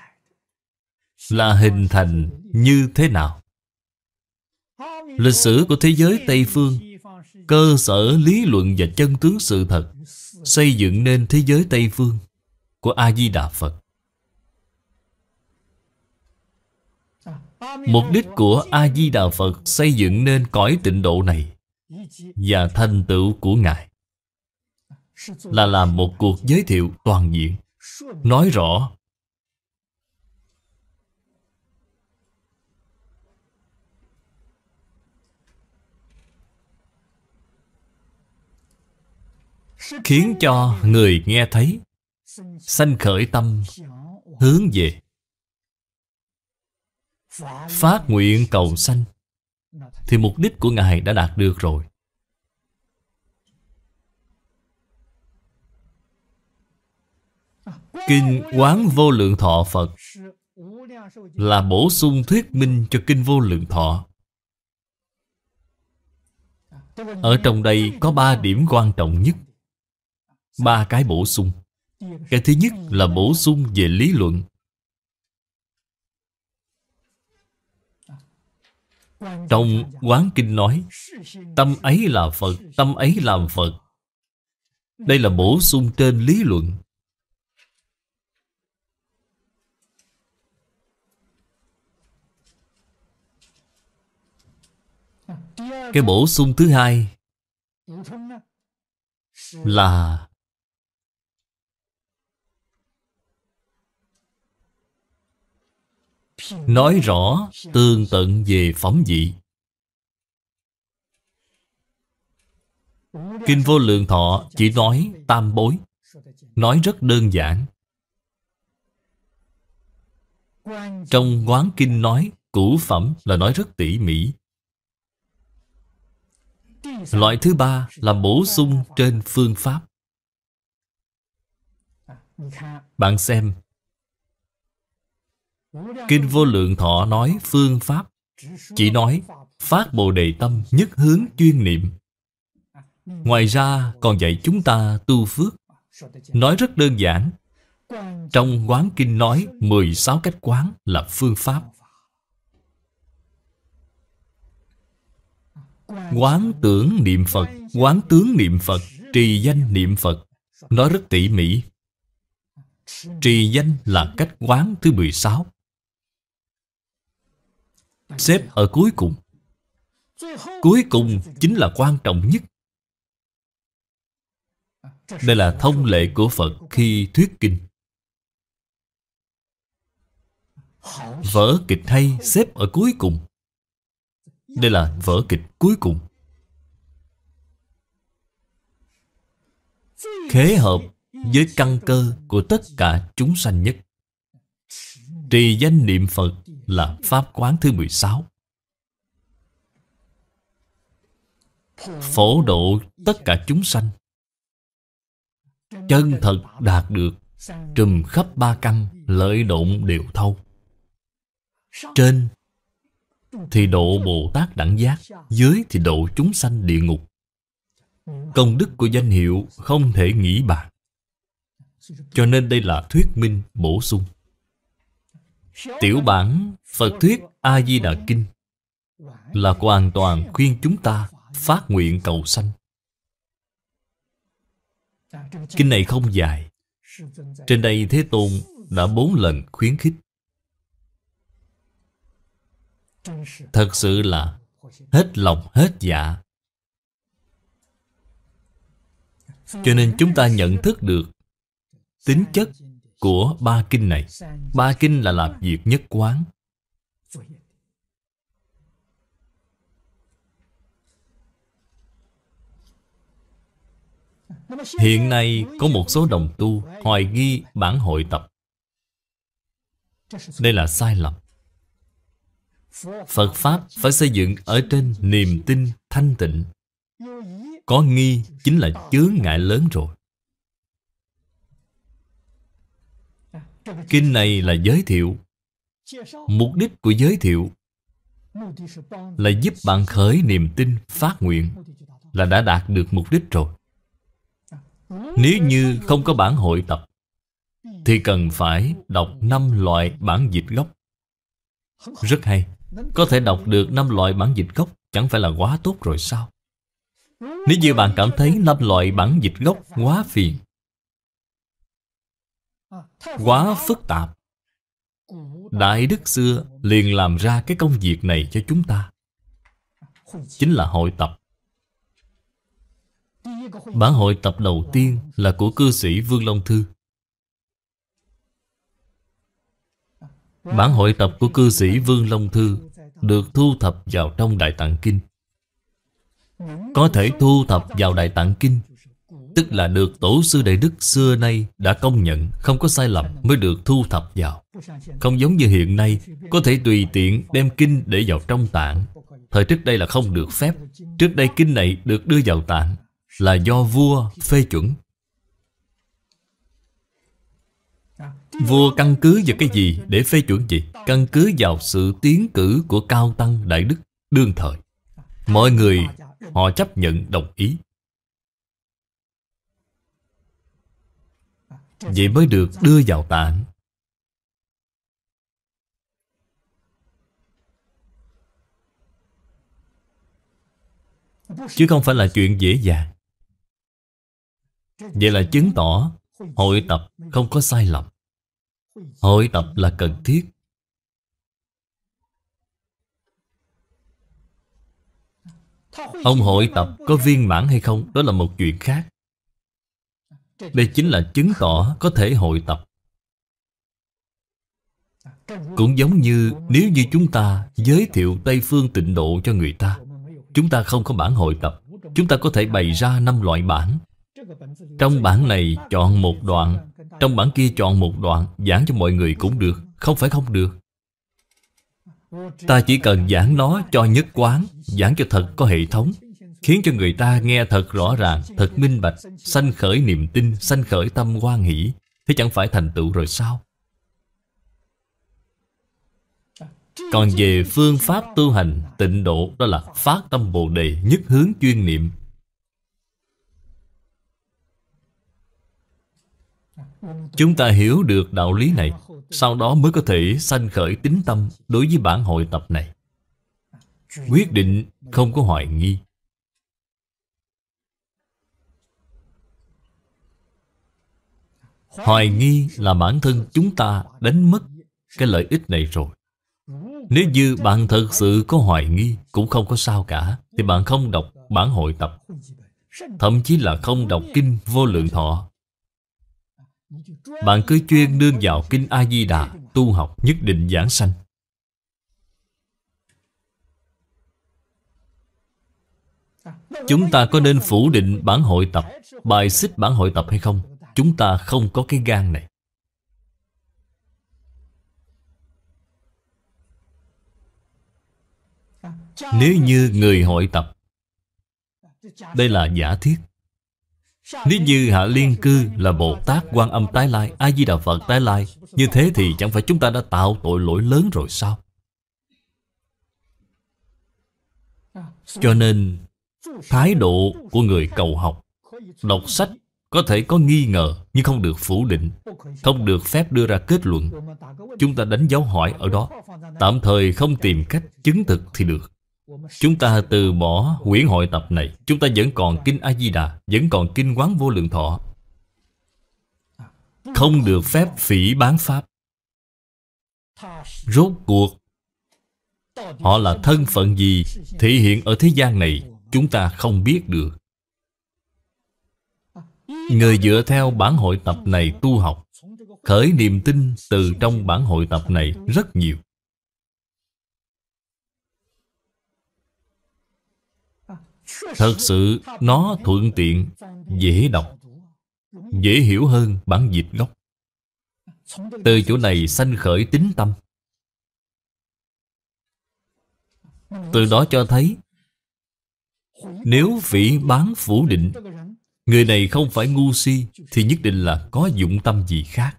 [SPEAKER 1] là hình thành như thế nào. Lịch sử của thế giới Tây Phương cơ sở lý luận và chân tướng sự thật xây dựng nên thế giới Tây Phương của A-di-đà Phật.
[SPEAKER 2] Mục đích của
[SPEAKER 1] A-di-đà Phật xây dựng nên cõi tịnh độ này và thành tựu của Ngài là làm một cuộc giới thiệu toàn diện nói rõ khiến cho người nghe thấy sanh khởi tâm hướng về phát nguyện cầu sanh thì mục đích của Ngài đã đạt được rồi. Kinh Quán Vô Lượng Thọ Phật là bổ sung thuyết minh cho Kinh Vô Lượng Thọ. Ở trong đây có ba điểm quan trọng nhất. Ba cái bổ sung. Cái thứ nhất là bổ sung về lý luận.
[SPEAKER 2] Trong Quán Kinh nói Tâm ấy là Phật,
[SPEAKER 1] tâm ấy làm Phật Đây là bổ sung trên lý luận Cái bổ sung thứ hai Là
[SPEAKER 3] Nói rõ
[SPEAKER 1] tương tận về phẩm vị Kinh Vô Lượng Thọ chỉ nói tam bối Nói rất đơn giản Trong quán kinh nói Củ phẩm là nói rất tỉ mỉ Loại thứ ba là bổ sung trên phương pháp Bạn xem Kinh Vô Lượng Thọ nói phương pháp Chỉ nói phát bồ đề tâm nhất hướng chuyên niệm Ngoài ra còn dạy chúng ta tu phước Nói rất đơn giản Trong quán kinh nói 16 cách quán là phương pháp Quán tưởng niệm Phật Quán tướng niệm Phật Trì danh niệm Phật Nói rất tỉ mỉ Trì danh là cách quán thứ 16 Xếp ở cuối cùng Cuối cùng chính là quan trọng nhất Đây là thông lệ của Phật khi thuyết kinh Vở kịch hay xếp ở cuối cùng Đây là vở kịch cuối cùng Khế hợp với căn cơ của tất cả chúng sanh nhất Trì danh niệm Phật là Pháp Quán thứ 16 Phổ độ tất cả chúng sanh Chân thật đạt được Trùm khắp ba căn Lợi động đều thâu Trên Thì độ Bồ Tát đẳng giác Dưới thì độ chúng sanh địa ngục Công đức của danh hiệu Không thể nghĩ bạc Cho nên đây là thuyết minh bổ sung
[SPEAKER 3] Tiểu bản
[SPEAKER 1] Phật Thuyết A-di-đà Kinh Là hoàn toàn khuyên chúng ta phát nguyện cầu sanh
[SPEAKER 2] Kinh này không dài Trên
[SPEAKER 1] đây Thế Tôn đã bốn lần khuyến khích Thật sự là hết lòng hết dạ Cho nên chúng ta nhận thức được Tính chất của ba kinh này Ba kinh là lạp diệt nhất quán Hiện nay có một số đồng tu hoài nghi bản hội tập Đây là sai lầm Phật Pháp phải xây dựng ở trên niềm tin thanh tịnh Có nghi chính là chướng ngại lớn rồi Kinh này là giới thiệu Mục đích của giới thiệu
[SPEAKER 2] Là giúp bạn
[SPEAKER 1] khởi niềm tin, phát nguyện Là đã đạt được mục đích rồi Nếu như không có bản hội tập Thì cần phải đọc 5 loại bản dịch gốc Rất hay Có thể đọc được 5 loại bản dịch gốc Chẳng phải là quá tốt rồi sao Nếu như bạn cảm thấy 5 loại bản dịch gốc quá phiền quá phức tạp đại đức xưa liền làm ra cái công việc này cho chúng ta chính là hội tập bản hội tập đầu tiên là của cư sĩ vương long thư bản hội tập của cư sĩ vương long thư được thu thập vào trong đại tạng kinh có thể thu thập vào đại tạng kinh Tức là được tổ sư đại đức xưa nay đã công nhận Không có sai lầm mới được thu thập vào Không giống như hiện nay Có thể tùy tiện đem kinh để vào trong tạng Thời trước đây là không được phép Trước đây kinh này được đưa vào tạng Là do vua phê chuẩn Vua căn cứ vào cái gì để phê chuẩn gì? Căn cứ vào sự tiến cử của cao tăng đại đức đương thời. Mọi người họ chấp nhận đồng ý.
[SPEAKER 3] Vậy mới được
[SPEAKER 1] đưa vào tạng Chứ không phải là chuyện dễ dàng Vậy là chứng tỏ Hội tập không có sai lầm Hội tập là cần thiết Ông hội tập có viên mãn hay không Đó là một chuyện khác đây chính là chứng tỏ có thể hội tập Cũng giống như nếu như chúng ta giới thiệu Tây Phương tịnh độ cho người ta Chúng ta không có bản hội tập Chúng ta có thể bày ra năm loại bản Trong bản này chọn một đoạn Trong bản kia chọn một đoạn Giảng cho mọi người cũng được Không phải không được Ta chỉ cần giảng nó cho nhất quán Giảng cho thật có hệ thống Khiến cho người ta nghe thật rõ ràng, thật minh bạch Sanh khởi niềm tin, sanh khởi tâm hoan hỷ Thế chẳng phải thành tựu rồi sao? Còn về phương pháp tu hành tịnh độ Đó là phát tâm Bồ Đề nhất hướng chuyên niệm Chúng ta hiểu được đạo lý này Sau đó mới có thể sanh khởi tính tâm Đối với bản hội tập này Quyết định không có hoài nghi Hoài nghi là bản thân chúng ta đánh mất cái lợi ích này rồi Nếu như bạn thật sự có hoài nghi cũng không có sao cả Thì bạn không đọc bản hội tập Thậm chí là không đọc kinh vô lượng thọ Bạn cứ chuyên đương vào kinh A-di-đà Tu học nhất định giảng sanh Chúng ta có nên phủ định bản hội tập Bài xích bản hội tập hay không Chúng ta không có cái gan này. Nếu như người hội tập Đây là giả thiết Nếu như Hạ Liên Cư là Bồ Tát quan âm tái lai A-di-đà Phật tái lai Như thế thì chẳng phải chúng ta đã tạo tội lỗi lớn rồi sao
[SPEAKER 2] Cho nên
[SPEAKER 1] Thái độ của người cầu học Đọc sách có thể có nghi ngờ nhưng không được phủ định Không được phép đưa ra kết luận Chúng ta đánh dấu hỏi ở đó Tạm thời không tìm cách chứng thực thì được Chúng ta từ bỏ quyển hội tập này Chúng ta vẫn còn Kinh A-di-đà Vẫn còn Kinh Quán Vô Lượng Thọ Không được phép phỉ bán Pháp Rốt cuộc Họ là thân phận gì Thể hiện ở thế gian này Chúng ta không biết được Người dựa theo bản hội tập này tu học Khởi niềm tin từ trong bản hội tập này rất nhiều
[SPEAKER 2] Thật sự nó thuận tiện,
[SPEAKER 1] dễ đọc Dễ hiểu hơn bản dịch gốc Từ chỗ này sanh khởi tính tâm Từ đó cho thấy
[SPEAKER 2] Nếu vị bán phủ định
[SPEAKER 1] Người này không phải ngu si Thì nhất định là có dụng tâm gì khác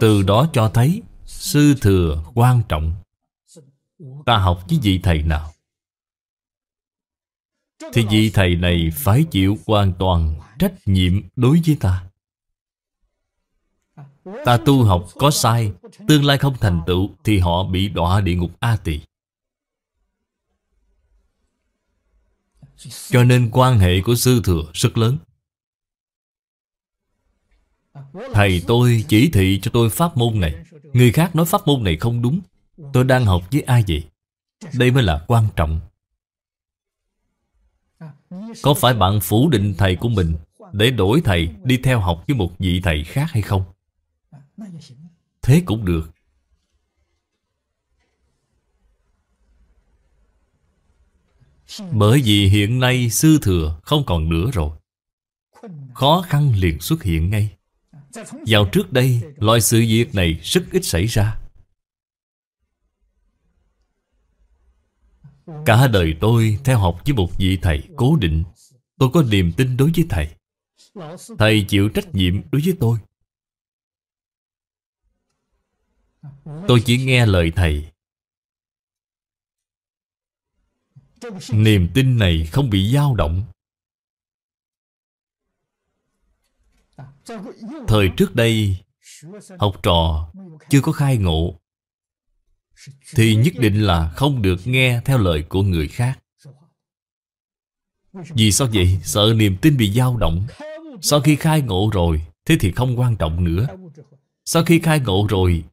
[SPEAKER 1] Từ đó cho thấy Sư thừa quan trọng Ta học với vị thầy nào Thì vị thầy này phải chịu hoàn toàn trách nhiệm đối với ta Ta tu học có sai Tương lai không thành tựu Thì họ bị đọa địa ngục A tỳ Cho nên quan hệ của sư thừa rất lớn Thầy tôi chỉ thị cho tôi pháp môn này Người khác nói pháp môn này không đúng Tôi đang học với ai vậy? Đây mới là quan trọng Có phải bạn phủ định thầy của mình Để đổi thầy đi theo học với một vị thầy khác hay không? Thế cũng được Bởi vì hiện nay sư thừa không còn nữa rồi Khó khăn liền xuất hiện ngay Vào trước đây Loại sự việc này rất ít xảy ra Cả đời tôi theo học với một vị thầy cố định Tôi có niềm tin đối với thầy Thầy chịu trách nhiệm đối với tôi Tôi chỉ nghe lời thầy niềm tin này không bị dao động
[SPEAKER 2] thời trước đây học trò
[SPEAKER 1] chưa có khai ngộ thì nhất định là không được nghe theo lời của người khác
[SPEAKER 3] vì sao vậy
[SPEAKER 1] sợ niềm tin bị dao động sau khi khai ngộ rồi thế thì không quan trọng nữa sau khi khai ngộ rồi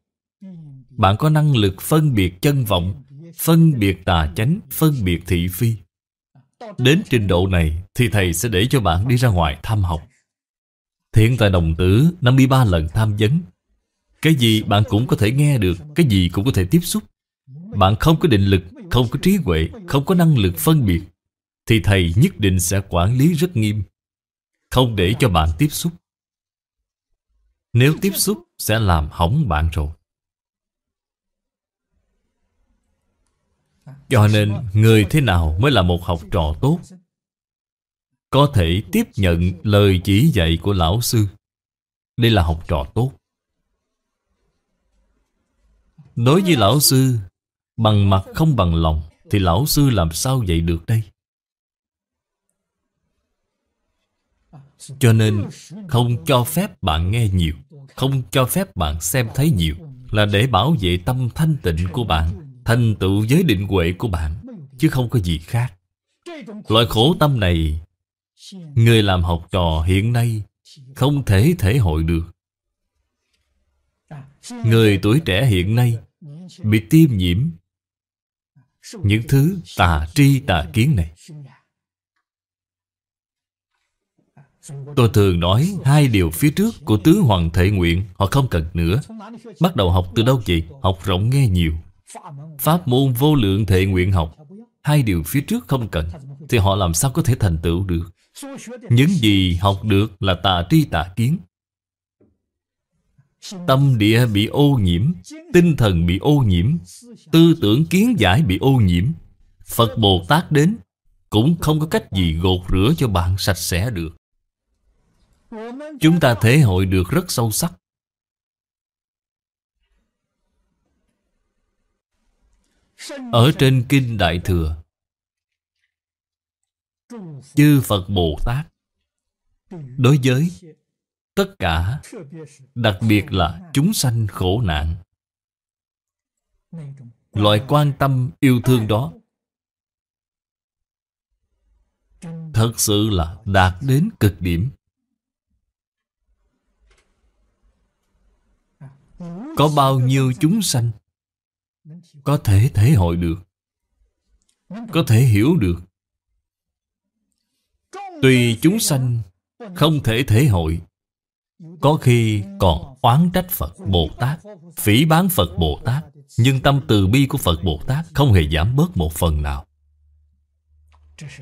[SPEAKER 1] bạn có năng lực phân biệt chân vọng Phân biệt tà chánh Phân biệt thị phi Đến trình độ này Thì thầy sẽ để cho bạn đi ra ngoài tham học Thiện tài đồng tử 53 lần tham vấn Cái gì bạn cũng có thể nghe được Cái gì cũng có thể tiếp xúc Bạn không có định lực Không có trí huệ Không có năng lực phân biệt Thì thầy nhất định sẽ quản lý rất nghiêm Không để cho bạn tiếp xúc Nếu tiếp xúc sẽ làm hỏng bạn rồi Cho nên người thế nào mới là một học trò tốt Có thể tiếp nhận lời chỉ dạy của lão sư Đây là học trò tốt Đối với lão sư Bằng mặt không bằng lòng Thì lão sư làm sao dạy được đây Cho nên không cho phép bạn nghe nhiều Không cho phép bạn xem thấy nhiều Là để bảo vệ tâm thanh tịnh của bạn thành tựu giới định huệ của bạn chứ không có gì khác loại khổ tâm này người làm học trò hiện nay không thể thể hội được người tuổi trẻ hiện nay bị tiêm nhiễm những thứ tà tri tà kiến này Tôi thường nói hai điều phía trước của tứ hoàng thể nguyện họ không cần nữa. Bắt đầu học từ đâu vậy? Học rộng nghe nhiều. Pháp môn vô lượng thệ nguyện học Hai điều phía trước không cần Thì họ làm sao có thể thành tựu được Những gì học được là tà tri tà kiến Tâm địa bị ô nhiễm Tinh thần bị ô nhiễm Tư tưởng kiến giải bị ô nhiễm Phật Bồ Tát đến Cũng không có cách gì gột rửa cho bạn sạch sẽ được Chúng ta thể hội được rất sâu sắc Ở trên Kinh Đại Thừa Chư Phật Bồ Tát Đối với tất cả Đặc biệt là chúng sanh khổ nạn Loại quan tâm yêu thương đó Thật sự là đạt đến cực điểm Có bao nhiêu chúng sanh có thể thể hội được có thể hiểu được tuy chúng sanh không thể thể hội có khi còn oán trách phật bồ tát phỉ bán phật bồ tát nhưng tâm từ bi của phật bồ tát không hề giảm bớt một phần nào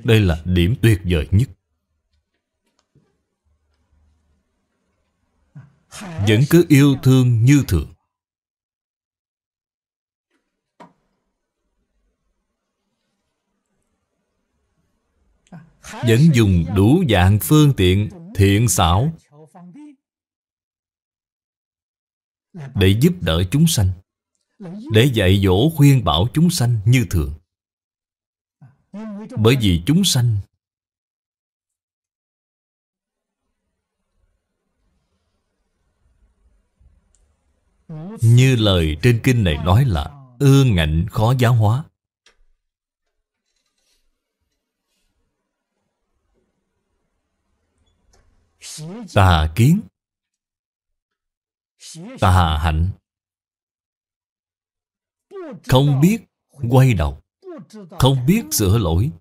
[SPEAKER 1] đây là điểm tuyệt vời nhất vẫn cứ yêu thương như thường Vẫn dùng đủ dạng phương tiện thiện xảo Để giúp đỡ chúng sanh Để dạy dỗ khuyên bảo chúng sanh như thường Bởi vì chúng sanh Như lời trên kinh này nói là ưa ngạnh khó giáo hóa tà kiến tà hạnh không biết quay đầu không biết sửa lỗi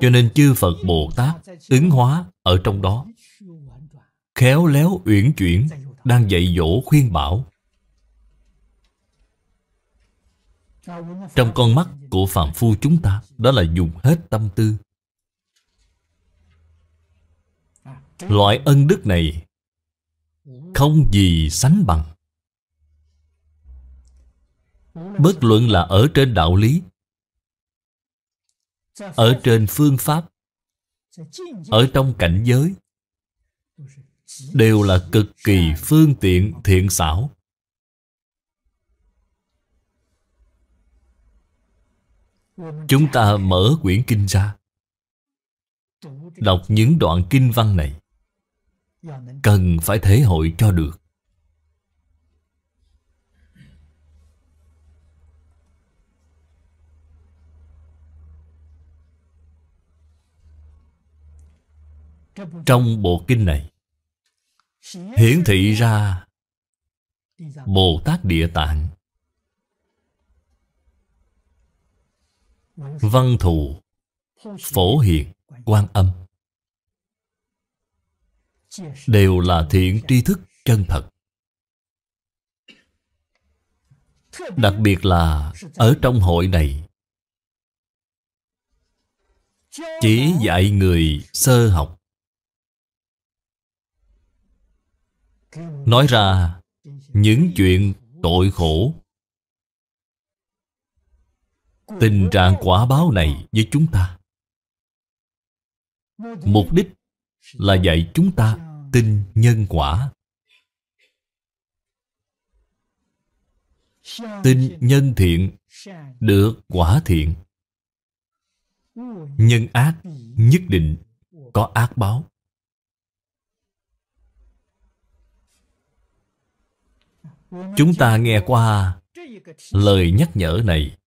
[SPEAKER 2] cho nên chư phật bồ tát
[SPEAKER 1] ứng hóa ở trong đó khéo léo uyển chuyển đang dạy dỗ khuyên bảo trong con mắt của phàm phu chúng ta đó là dùng hết tâm tư Loại ân đức này không gì sánh bằng. Bất luận là ở trên đạo lý, ở trên phương pháp, ở trong cảnh giới, đều là cực kỳ phương tiện thiện xảo. Chúng ta mở quyển kinh ra Đọc những đoạn kinh văn này cần phải thể hội cho được trong bộ kinh này hiển thị ra bồ tát địa tạng văn thù phổ hiền quan âm đều là thiện tri thức chân thật
[SPEAKER 2] đặc biệt là ở
[SPEAKER 1] trong hội này chỉ dạy người sơ học nói ra những chuyện tội khổ tình trạng quả báo này với chúng ta mục đích là dạy chúng ta tin nhân quả
[SPEAKER 2] tin nhân thiện
[SPEAKER 1] được quả thiện
[SPEAKER 2] nhân ác nhất định
[SPEAKER 1] có ác báo chúng ta nghe qua lời nhắc nhở này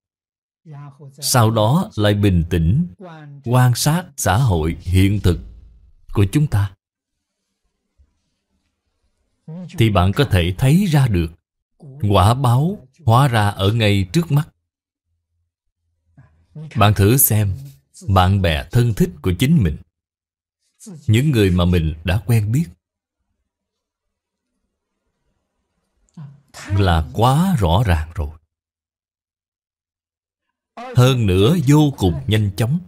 [SPEAKER 2] sau đó
[SPEAKER 1] lại bình tĩnh quan sát xã hội hiện thực của chúng ta thì bạn có thể thấy ra được quả báo hóa ra ở ngay trước mắt bạn thử xem bạn bè thân thích của chính mình những người mà mình đã quen biết là quá rõ ràng rồi hơn nữa vô cùng nhanh chóng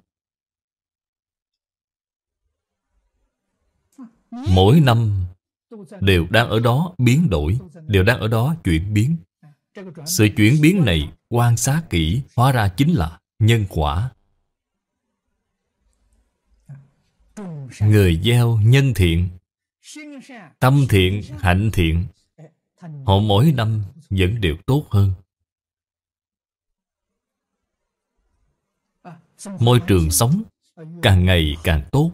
[SPEAKER 2] mỗi năm
[SPEAKER 1] đều đang ở đó biến đổi, đều đang ở đó chuyển biến. Sự chuyển biến này quan sát kỹ hóa ra chính là nhân quả. Người gieo nhân thiện,
[SPEAKER 2] tâm thiện, hạnh thiện, họ mỗi
[SPEAKER 1] năm vẫn đều tốt hơn.
[SPEAKER 2] Môi trường sống càng
[SPEAKER 1] ngày càng tốt.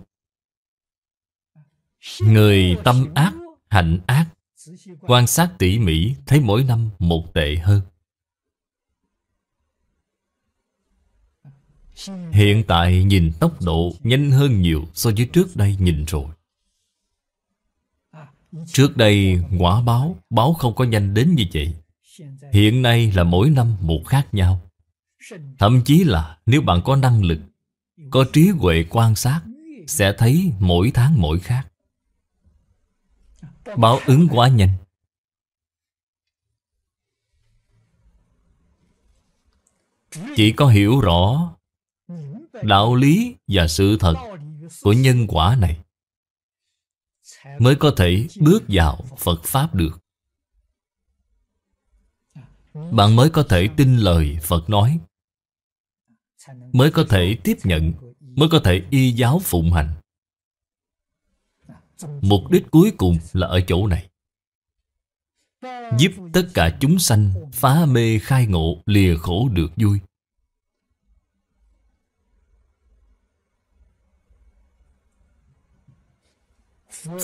[SPEAKER 1] Người tâm ác hạnh ác quan sát tỉ mỉ thấy mỗi năm một tệ hơn hiện tại nhìn tốc độ nhanh hơn nhiều so với trước đây nhìn rồi trước đây quả báo báo không có nhanh đến như vậy hiện nay là mỗi năm một khác nhau thậm chí là nếu bạn có năng lực có trí huệ quan sát sẽ thấy mỗi tháng mỗi khác Báo ứng quá nhanh Chỉ có hiểu rõ Đạo lý và sự thật Của nhân quả này Mới có thể bước vào Phật Pháp được Bạn mới có thể tin lời Phật nói Mới có thể tiếp nhận Mới có thể y giáo phụng hành Mục đích cuối cùng là ở chỗ này Giúp tất cả chúng sanh phá mê khai ngộ lìa khổ được vui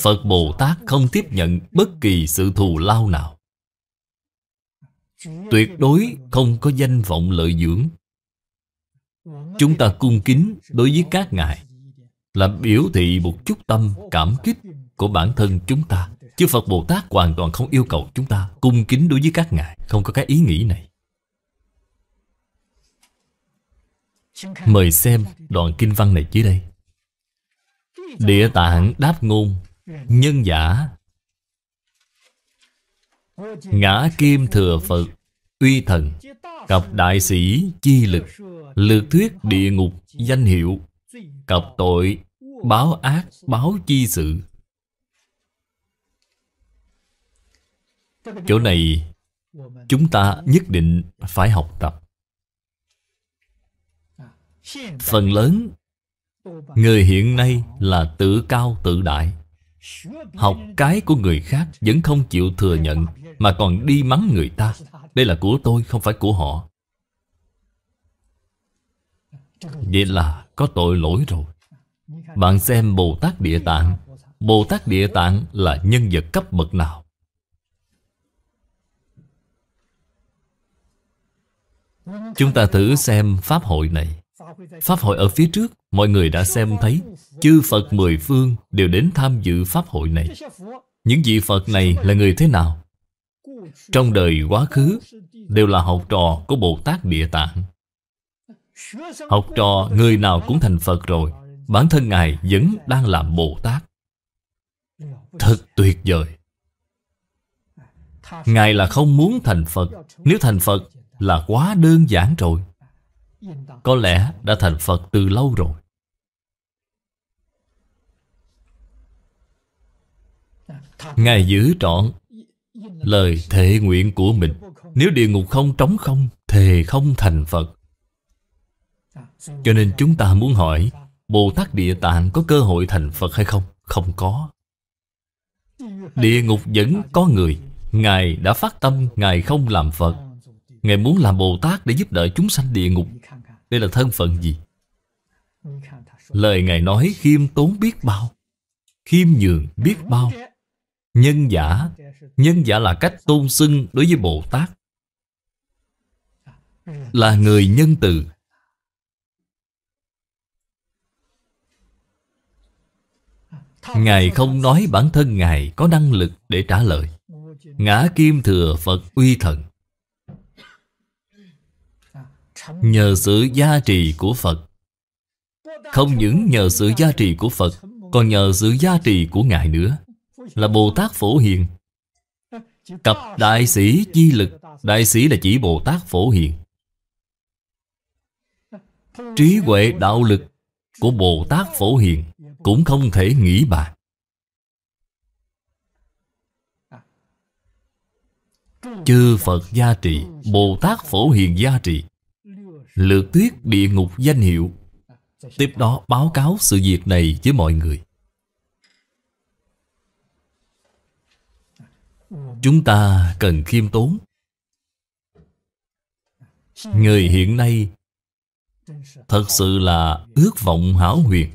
[SPEAKER 1] Phật Bồ Tát không tiếp nhận bất kỳ sự thù lao nào Tuyệt đối không có danh vọng lợi dưỡng Chúng ta cung kính đối với các ngài là biểu thị một chút tâm cảm kích của bản thân chúng ta Chư Phật Bồ Tát hoàn toàn không yêu cầu chúng ta cung kính đối với các ngài Không có cái ý nghĩ này Mời xem đoạn kinh văn này dưới đây Địa tạng đáp ngôn Nhân giả Ngã kim thừa Phật Uy thần Cặp đại sĩ chi lực Lược thuyết địa ngục danh hiệu Cặp tội Báo ác báo chi sự
[SPEAKER 2] chỗ này
[SPEAKER 1] chúng ta nhất định phải học tập phần lớn người hiện nay là tự cao tự đại học cái của người khác vẫn không chịu thừa nhận mà còn đi mắng người ta đây là của tôi không phải của họ vậy là có tội lỗi rồi bạn xem bồ tát địa tạng bồ tát địa tạng là nhân vật cấp bậc nào Chúng ta thử xem Pháp hội này Pháp hội ở phía trước Mọi người đã xem thấy Chư Phật mười phương đều đến tham dự Pháp hội này Những vị Phật này là người thế nào? Trong đời quá khứ Đều là học trò của Bồ Tát Địa Tạng Học trò người nào cũng thành Phật rồi Bản thân Ngài vẫn đang làm Bồ Tát Thật tuyệt vời Ngài là không muốn thành Phật Nếu thành Phật là quá đơn giản rồi Có lẽ đã thành Phật từ lâu rồi Ngài giữ trọn lời thệ nguyện của mình Nếu địa ngục không trống không Thề không thành Phật Cho nên chúng ta muốn hỏi Bồ Tát Địa Tạng có cơ hội thành Phật hay không? Không có Địa ngục vẫn có người Ngài đã phát tâm Ngài không làm Phật Ngài muốn làm Bồ Tát để giúp đỡ chúng sanh địa ngục Đây là thân phận gì? Lời Ngài nói khiêm tốn biết bao Khiêm nhường biết bao Nhân giả Nhân giả là cách tôn xưng đối với Bồ Tát Là người nhân từ Ngài không nói bản thân Ngài có năng lực để trả lời Ngã kim thừa Phật uy thần Nhờ sự gia trì của Phật Không những nhờ sự gia trì của Phật Còn nhờ sự gia trì của Ngài nữa Là Bồ Tát Phổ Hiền Cặp đại sĩ chi lực Đại sĩ là chỉ Bồ Tát Phổ Hiền Trí huệ đạo lực Của Bồ Tát Phổ Hiền Cũng không thể nghĩ bàn Chư Phật gia trì Bồ Tát Phổ Hiền gia trì lược tuyết địa ngục danh hiệu tiếp đó báo cáo sự việc này với mọi người chúng ta cần khiêm tốn
[SPEAKER 2] người hiện
[SPEAKER 1] nay thật sự là ước vọng hảo huyền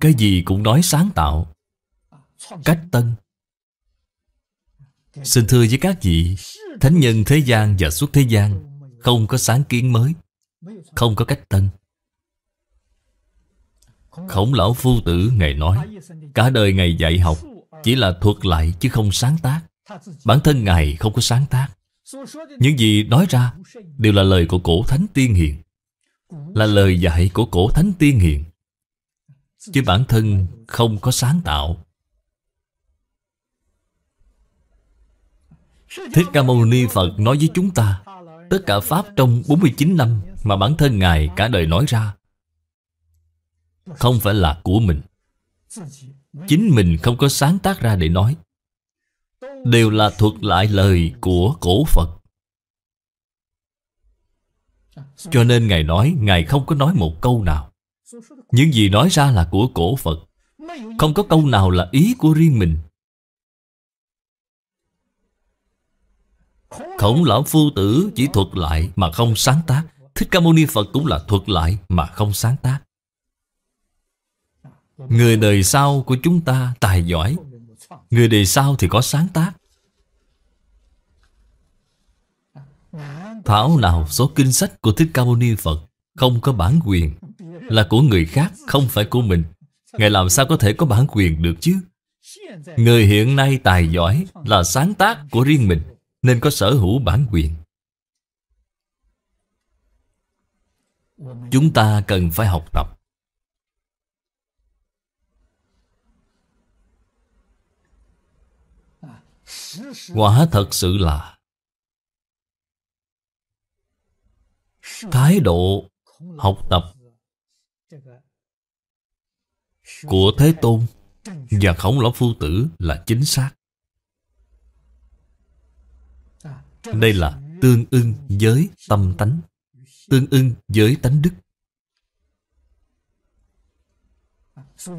[SPEAKER 1] cái gì cũng nói sáng tạo cách tân xin thưa với các vị thánh nhân thế gian và suốt thế gian không có sáng kiến mới không có cách tân khổng lão phu tử ngày nói cả đời ngày dạy học chỉ là thuật lại chứ không sáng tác bản thân ngài không có sáng tác những gì nói ra đều là lời của cổ thánh tiên hiền là lời dạy của cổ thánh tiên hiền chứ bản thân không có sáng tạo Thích Ca Mâu Ni Phật nói với chúng ta Tất cả Pháp trong 49 năm mà bản thân Ngài cả đời nói ra Không phải là của mình Chính mình không có sáng tác ra để nói Đều là thuật lại lời của cổ Phật Cho nên Ngài nói Ngài không có nói một câu nào Những gì nói ra là của cổ Phật Không có câu nào là ý của riêng mình Khổng lão phu tử chỉ thuật lại mà không sáng tác Thích Ca Mâu Ni Phật cũng là thuật lại mà không sáng tác Người đời sau của chúng ta tài giỏi Người đời sau thì có sáng tác Thảo nào số kinh sách của Thích Ca Mâu Ni Phật Không có bản quyền Là của người khác không phải của mình Ngài làm sao có thể có bản quyền được chứ Người hiện nay tài giỏi Là sáng tác của riêng mình Nên có sở hữu bản quyền chúng ta cần phải học tập quả thật sự là thái độ học tập
[SPEAKER 2] của thế tôn
[SPEAKER 1] và khổng lão phu tử là chính xác đây là tương ưng với tâm tánh tương ưng với tánh đức.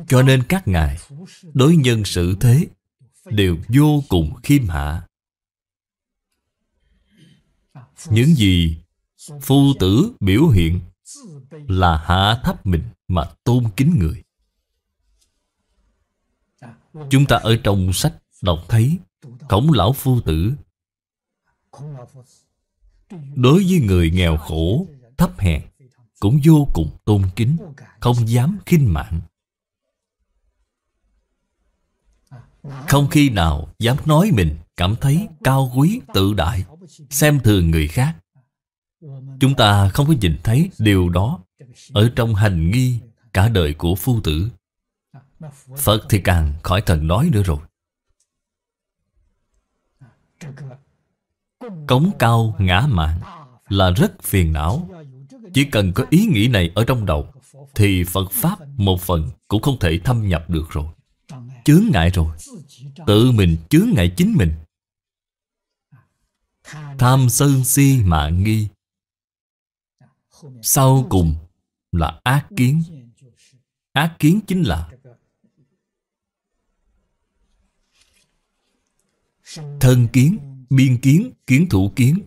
[SPEAKER 3] Cho nên các ngài
[SPEAKER 1] đối nhân xử thế đều vô cùng khiêm hạ. Những gì phu tử biểu hiện là hạ thấp mình mà tôn kính người. Chúng ta ở trong sách đọc thấy Khổng lão phu tử Đối với người nghèo khổ thấp hèn cũng vô cùng tôn kính không dám khinh mạng, không khi nào dám nói mình cảm thấy cao quý tự đại xem thường người khác chúng ta không có nhìn thấy điều đó ở trong hành nghi cả đời của phu tử phật thì càng khỏi cần nói nữa rồi cống cao ngã mạng là rất phiền não chỉ cần có ý nghĩ này ở trong đầu Thì Phật Pháp một phần cũng không thể thâm nhập được rồi Chướng ngại rồi Tự mình chướng ngại chính mình Tham sân si mà nghi Sau cùng là ác kiến Ác kiến chính là Thân kiến, biên kiến, kiến thủ kiến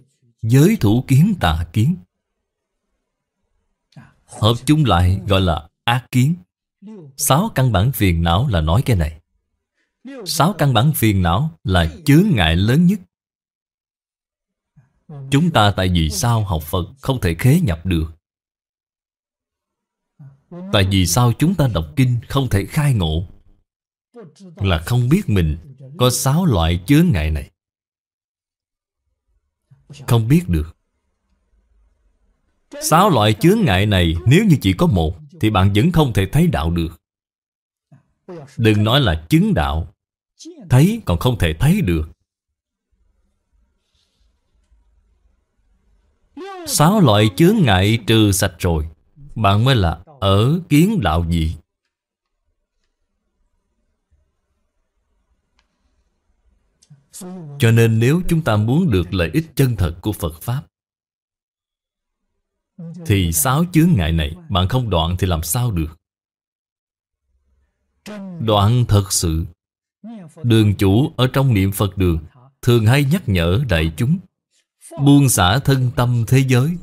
[SPEAKER 1] Giới thủ kiến tà kiến Hợp chung lại gọi là ác kiến Sáu căn bản phiền não là nói cái này Sáu căn bản phiền não là chướng ngại lớn nhất Chúng ta tại vì sao học Phật không thể khế nhập được Tại vì sao chúng ta đọc kinh không thể khai ngộ Là không biết mình có sáu loại chướng ngại này Không biết được Sáu loại chướng ngại này nếu như chỉ có một Thì bạn vẫn không thể thấy đạo được Đừng nói là chứng đạo Thấy còn không thể thấy được Sáu loại chướng ngại trừ sạch rồi Bạn mới là ở kiến đạo gì Cho nên nếu chúng ta muốn được lợi ích chân thật của Phật Pháp thì sáu chướng ngại này Bạn không đoạn thì làm sao được Đoạn thật sự Đường chủ ở trong niệm Phật đường Thường hay nhắc nhở đại chúng Buông xả thân tâm thế giới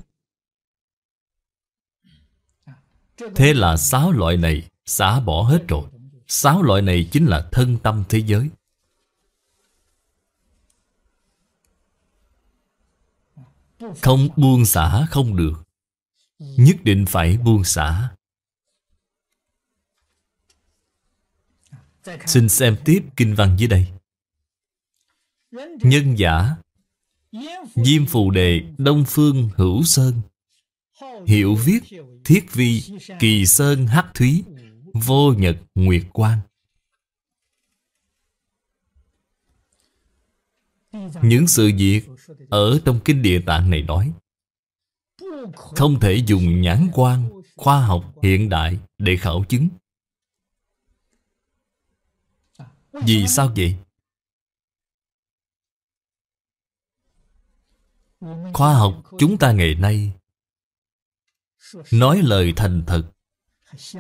[SPEAKER 1] Thế là sáu loại này Xả bỏ hết rồi Sáu loại này chính là thân tâm thế giới Không buông xả không được nhất định phải buông xả xin xem tiếp kinh văn dưới đây nhân giả diêm phù đề đông phương hữu sơn hiệu viết thiết vi kỳ sơn hắc thúy vô nhật nguyệt quang những sự việc ở trong kinh địa tạng này nói không thể dùng nhãn quan Khoa học hiện đại để khảo chứng Vì sao vậy?
[SPEAKER 2] Khoa học chúng ta
[SPEAKER 1] ngày nay Nói lời thành thật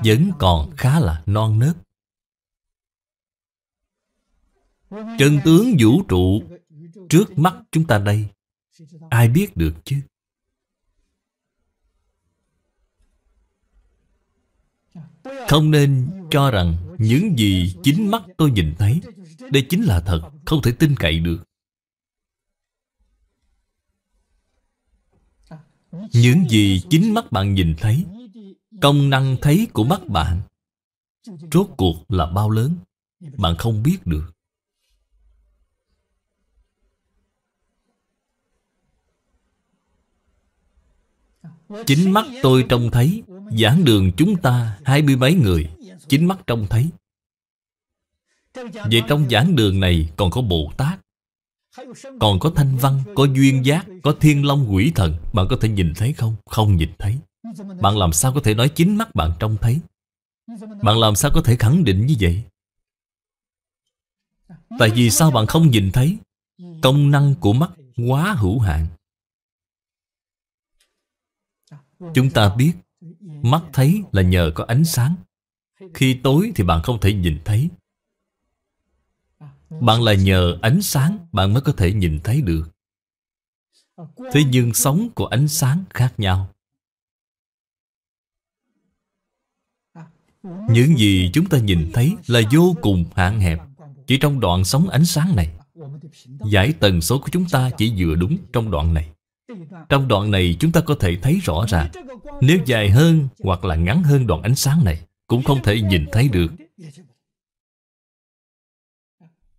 [SPEAKER 1] Vẫn còn khá là non nớt Chân tướng vũ trụ Trước mắt chúng ta đây Ai biết được chứ Không nên cho rằng những gì chính mắt tôi nhìn thấy Đây chính là thật, không thể tin cậy được Những gì chính mắt bạn nhìn thấy Công năng thấy của mắt bạn Rốt cuộc là bao lớn Bạn không biết được
[SPEAKER 3] Chính mắt tôi trông thấy
[SPEAKER 1] Giảng đường chúng ta hai mươi mấy người Chính mắt trông thấy Vậy trong giảng đường này còn có Bồ Tát
[SPEAKER 2] Còn có Thanh Văn, có
[SPEAKER 1] Duyên Giác, có Thiên Long Quỷ Thần Bạn có thể nhìn thấy không? Không nhìn thấy Bạn làm sao có thể nói chính mắt bạn trông thấy Bạn làm sao có thể khẳng định như vậy? Tại vì sao bạn không nhìn thấy? Công năng của mắt quá hữu hạn Chúng ta biết Mắt thấy là nhờ có ánh sáng Khi tối thì bạn không thể nhìn thấy Bạn là nhờ ánh sáng Bạn mới có thể nhìn thấy được Thế nhưng sóng của ánh sáng khác nhau Những gì chúng ta nhìn thấy là vô cùng hạn hẹp Chỉ trong đoạn sóng ánh sáng này Giải tần số của chúng ta chỉ vừa đúng trong đoạn này Trong đoạn này chúng ta có thể thấy rõ ràng nếu dài hơn hoặc là ngắn hơn đoạn ánh sáng này Cũng không thể nhìn thấy được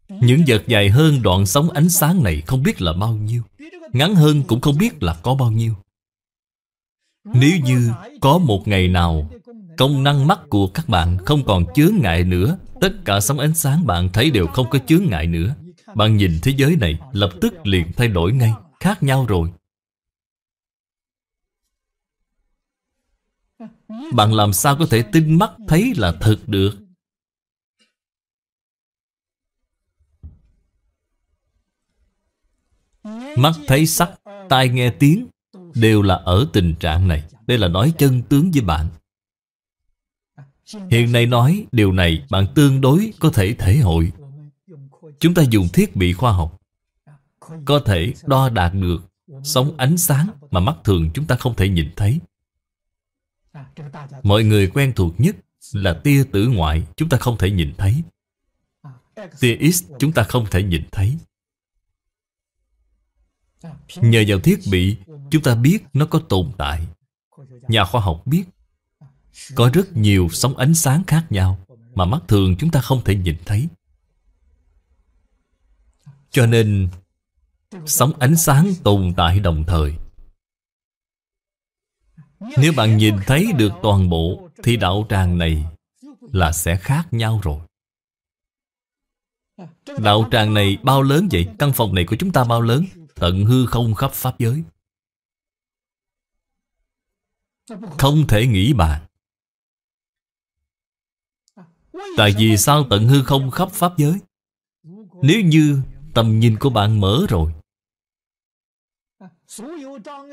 [SPEAKER 1] Những vật dài hơn đoạn sóng ánh sáng này không biết là bao nhiêu Ngắn hơn cũng không biết là có bao nhiêu Nếu như có một ngày nào Công năng mắt của các bạn không còn chướng ngại nữa Tất cả sóng ánh sáng bạn thấy đều không có chướng ngại nữa Bạn nhìn thế giới này lập tức liền thay đổi ngay Khác nhau rồi Bạn làm sao có thể tin mắt thấy là thật được Mắt thấy sắc, tai nghe tiếng Đều là ở tình trạng này Đây là nói chân tướng với bạn Hiện nay nói điều này bạn tương đối có thể thể hội Chúng ta dùng thiết bị khoa học Có thể đo đạt được Sóng ánh sáng mà mắt thường chúng ta không thể nhìn thấy mọi người quen thuộc nhất là tia tử ngoại chúng ta không thể nhìn thấy à, tia x chúng ta không thể nhìn thấy
[SPEAKER 3] nhờ vào thiết bị
[SPEAKER 1] chúng ta biết nó có tồn tại nhà khoa học biết à, có rất nhiều sóng ánh sáng khác nhau mà mắt thường chúng ta không thể nhìn thấy cho nên sóng ánh sáng tồn tại đồng thời nếu bạn nhìn thấy được toàn bộ Thì đạo tràng này Là sẽ khác nhau rồi Đạo tràng này bao lớn vậy Căn phòng này của chúng ta bao lớn Tận hư không khắp Pháp giới Không thể nghĩ bàn Tại vì sao tận hư không khắp Pháp giới Nếu như tầm nhìn của bạn mở rồi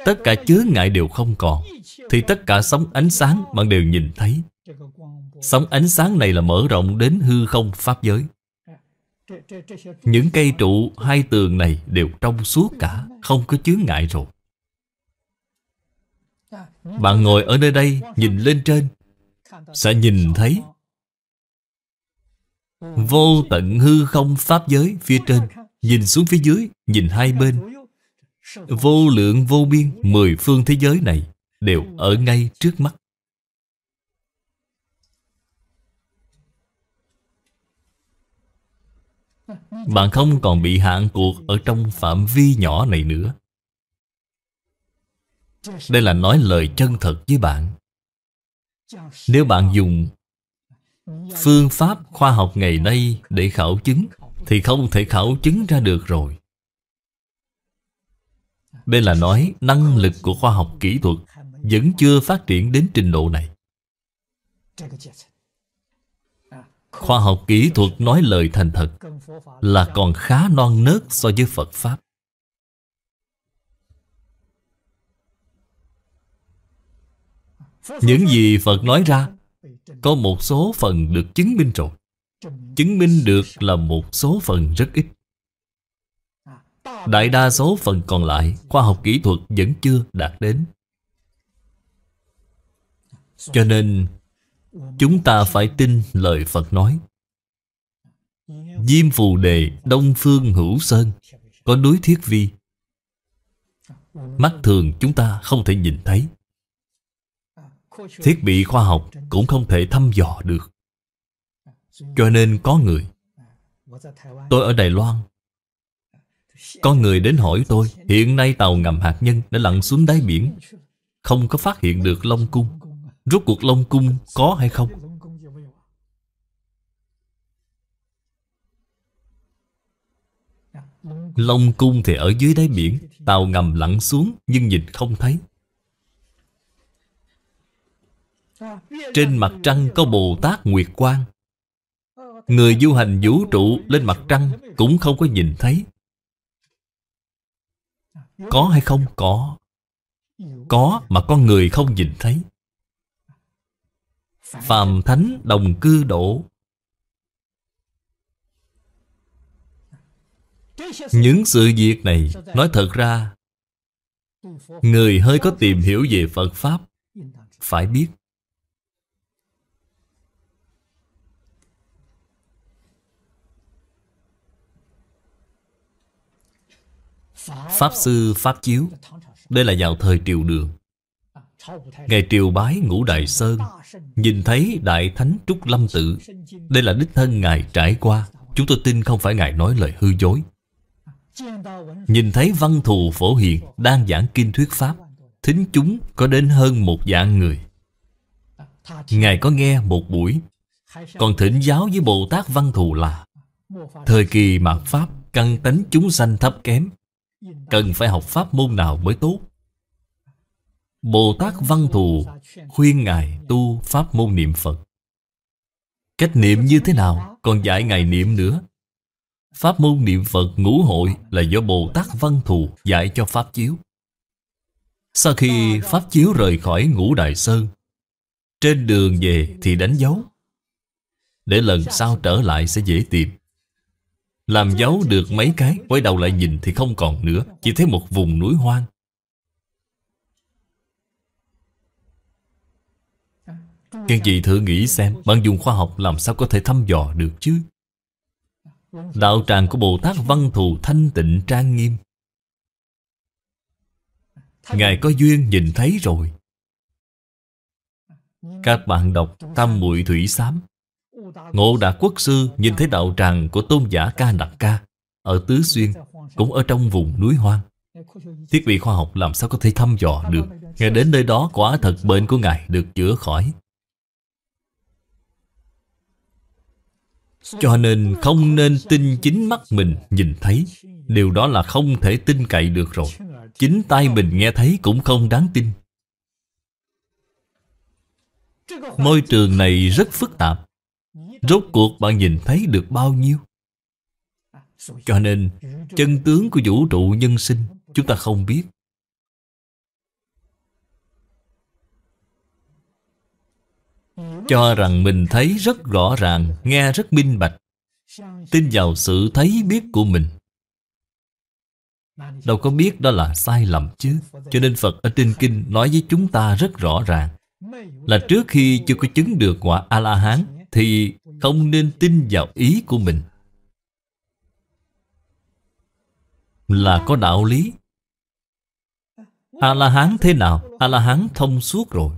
[SPEAKER 1] Tất cả chứa ngại đều không còn Thì tất cả sóng ánh sáng bạn đều nhìn thấy Sóng ánh sáng này là mở rộng đến hư không pháp giới Những cây trụ hai tường này đều trong suốt cả Không có chứa ngại rồi Bạn ngồi ở nơi đây nhìn lên trên Sẽ nhìn thấy Vô tận hư không pháp giới phía trên Nhìn xuống phía dưới Nhìn hai bên Vô lượng vô biên Mười phương thế giới này Đều ở ngay trước mắt Bạn không còn bị hạn cuộc Ở trong phạm vi nhỏ này nữa Đây là nói lời chân thật với bạn Nếu bạn dùng Phương pháp khoa học ngày nay Để khảo chứng Thì không thể khảo chứng ra được rồi đây là nói năng lực của khoa học kỹ thuật Vẫn chưa phát triển đến trình độ này Khoa học kỹ thuật nói lời thành thật Là còn khá non nớt so với Phật Pháp Những gì Phật nói ra Có một số phần được chứng minh rồi Chứng minh được là một số phần rất ít Đại đa số phần còn lại Khoa học kỹ thuật vẫn chưa đạt đến Cho nên Chúng ta phải tin lời Phật nói Diêm phù đề Đông Phương Hữu Sơn Có núi Thiết Vi Mắt thường chúng ta không thể nhìn thấy
[SPEAKER 3] Thiết bị khoa học
[SPEAKER 1] cũng không thể thăm dò được Cho nên có người Tôi ở Đài Loan có người đến hỏi tôi Hiện nay tàu ngầm hạt nhân đã lặn xuống đáy biển Không có phát hiện được Long Cung Rốt cuộc Long Cung có hay không? Long Cung thì ở dưới đáy biển Tàu ngầm lặn xuống nhưng nhìn không thấy Trên mặt trăng có Bồ Tát Nguyệt Quang Người du hành vũ trụ lên mặt trăng cũng không có nhìn thấy có hay không? Có Có mà con người không nhìn thấy Phàm thánh đồng cư đổ
[SPEAKER 2] Những sự việc này Nói thật ra Người hơi
[SPEAKER 1] có tìm hiểu về Phật Pháp Phải biết Pháp Sư Pháp Chiếu Đây là vào thời triều đường Ngày triều bái ngũ đại sơn Nhìn thấy đại thánh Trúc Lâm Tự Đây là đích thân Ngài trải qua Chúng tôi tin không phải Ngài nói lời hư dối Nhìn thấy văn thù phổ hiền Đang giảng kinh thuyết Pháp Thính chúng có đến hơn một dạng người Ngài có nghe một buổi Còn thỉnh giáo với Bồ Tát Văn Thù là Thời kỳ mạt Pháp Căn tánh chúng sanh thấp kém cần phải học pháp môn nào mới tốt bồ tát văn thù khuyên ngài tu pháp môn niệm phật cách niệm như thế nào còn dạy ngài niệm nữa pháp môn niệm phật ngũ hội là do bồ tát văn thù dạy cho pháp chiếu sau khi pháp chiếu rời khỏi ngũ đại sơn trên đường về thì đánh dấu để lần sau trở lại sẽ dễ tìm làm dấu được mấy cái Quay đầu lại nhìn thì không còn nữa Chỉ thấy một vùng núi hoang Các vị thử nghĩ xem Bạn dùng khoa học làm sao có thể thăm dò được chứ Đạo tràng của Bồ Tát Văn Thù thanh tịnh trang nghiêm Ngài có duyên nhìn thấy rồi Các bạn đọc Tam Muội Thủy Sám Ngộ Đạt Quốc Sư nhìn thấy đạo tràng của tôn giả Ca đặc Ca ở Tứ Xuyên, cũng ở trong vùng núi hoang. Thiết bị khoa học làm sao có thể thăm dò được. Nghe đến nơi đó quả thật bệnh của Ngài được chữa khỏi. Cho nên không nên tin chính mắt mình nhìn thấy. Điều đó là không thể tin cậy được rồi. Chính tay mình nghe thấy cũng không đáng tin. Môi trường này rất phức tạp Rốt cuộc bạn nhìn thấy được bao nhiêu Cho nên Chân tướng của vũ trụ nhân sinh Chúng ta không biết Cho rằng mình thấy rất rõ ràng Nghe rất minh bạch Tin vào sự thấy biết của mình Đâu có biết đó là sai lầm chứ Cho nên Phật ở trên kinh nói với chúng ta rất rõ ràng Là trước khi chưa có chứng được quả A-la-hán Thì không nên tin vào ý của mình Là có đạo lý A-la-hán thế nào? A-la-hán thông suốt rồi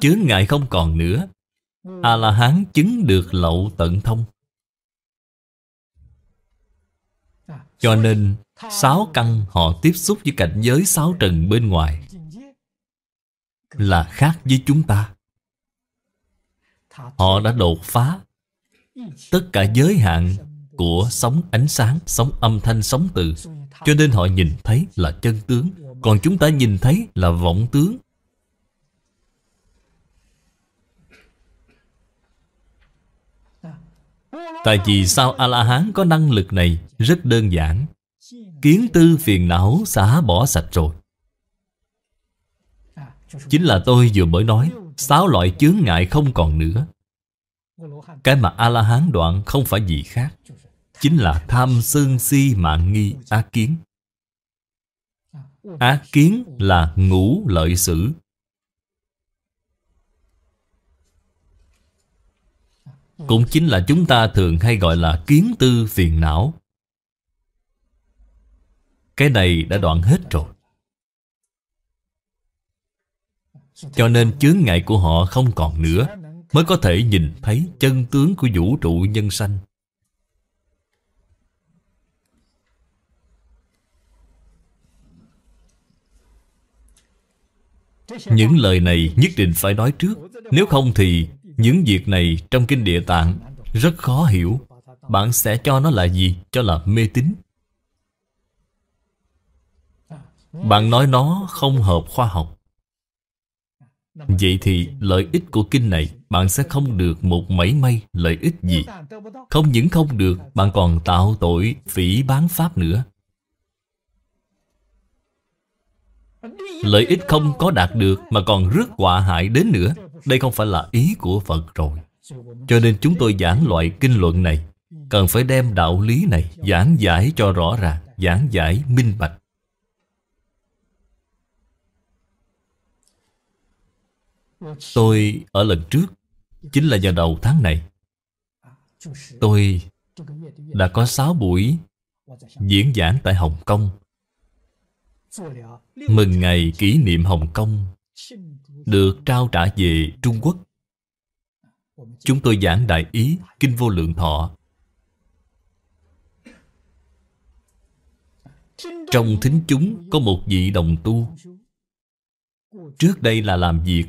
[SPEAKER 1] Chướng ngại không còn nữa A-la-hán chứng được lậu tận thông Cho nên Sáu căn họ tiếp xúc với cảnh giới sáu trần bên ngoài Là khác với chúng ta Họ đã đột phá tất cả giới hạn của sóng ánh sáng, sóng âm thanh, sóng từ. Cho nên họ nhìn thấy là chân tướng, còn chúng ta nhìn thấy là vọng tướng. Tại vì sao A-la-hán có năng lực này rất đơn giản. Kiến tư phiền não xả bỏ sạch rồi. Chính là tôi vừa mới nói Sáu loại chướng ngại không còn nữa Cái mà A-la-hán đoạn không phải gì khác Chính là tham sân si mạng nghi á kiến Á kiến là ngũ lợi sử Cũng chính là chúng ta thường hay gọi là kiến tư phiền não Cái này đã đoạn hết rồi Cho nên chướng ngại của họ không còn nữa Mới có thể nhìn thấy chân tướng của vũ trụ nhân sanh Những lời này nhất định phải nói trước Nếu không thì những việc này trong kinh địa tạng rất khó hiểu Bạn sẽ cho nó là gì? Cho là mê tín Bạn nói nó không hợp khoa học Vậy thì lợi ích của kinh này Bạn sẽ không được một mảy may lợi ích gì Không những không được Bạn còn tạo tội phỉ bán pháp nữa Lợi ích không có đạt được Mà còn rước quả hại đến nữa Đây không phải là ý của Phật rồi Cho nên chúng tôi giảng loại kinh luận này Cần phải đem đạo lý này Giảng giải cho rõ ràng Giảng giải minh bạch Tôi ở lần trước Chính là vào đầu tháng này Tôi đã có 6 buổi diễn giảng tại Hồng Kông Mừng ngày kỷ niệm Hồng Kông Được trao trả về Trung Quốc Chúng tôi giảng Đại Ý Kinh Vô Lượng Thọ Trong thính chúng có một vị đồng tu trước đây là làm việc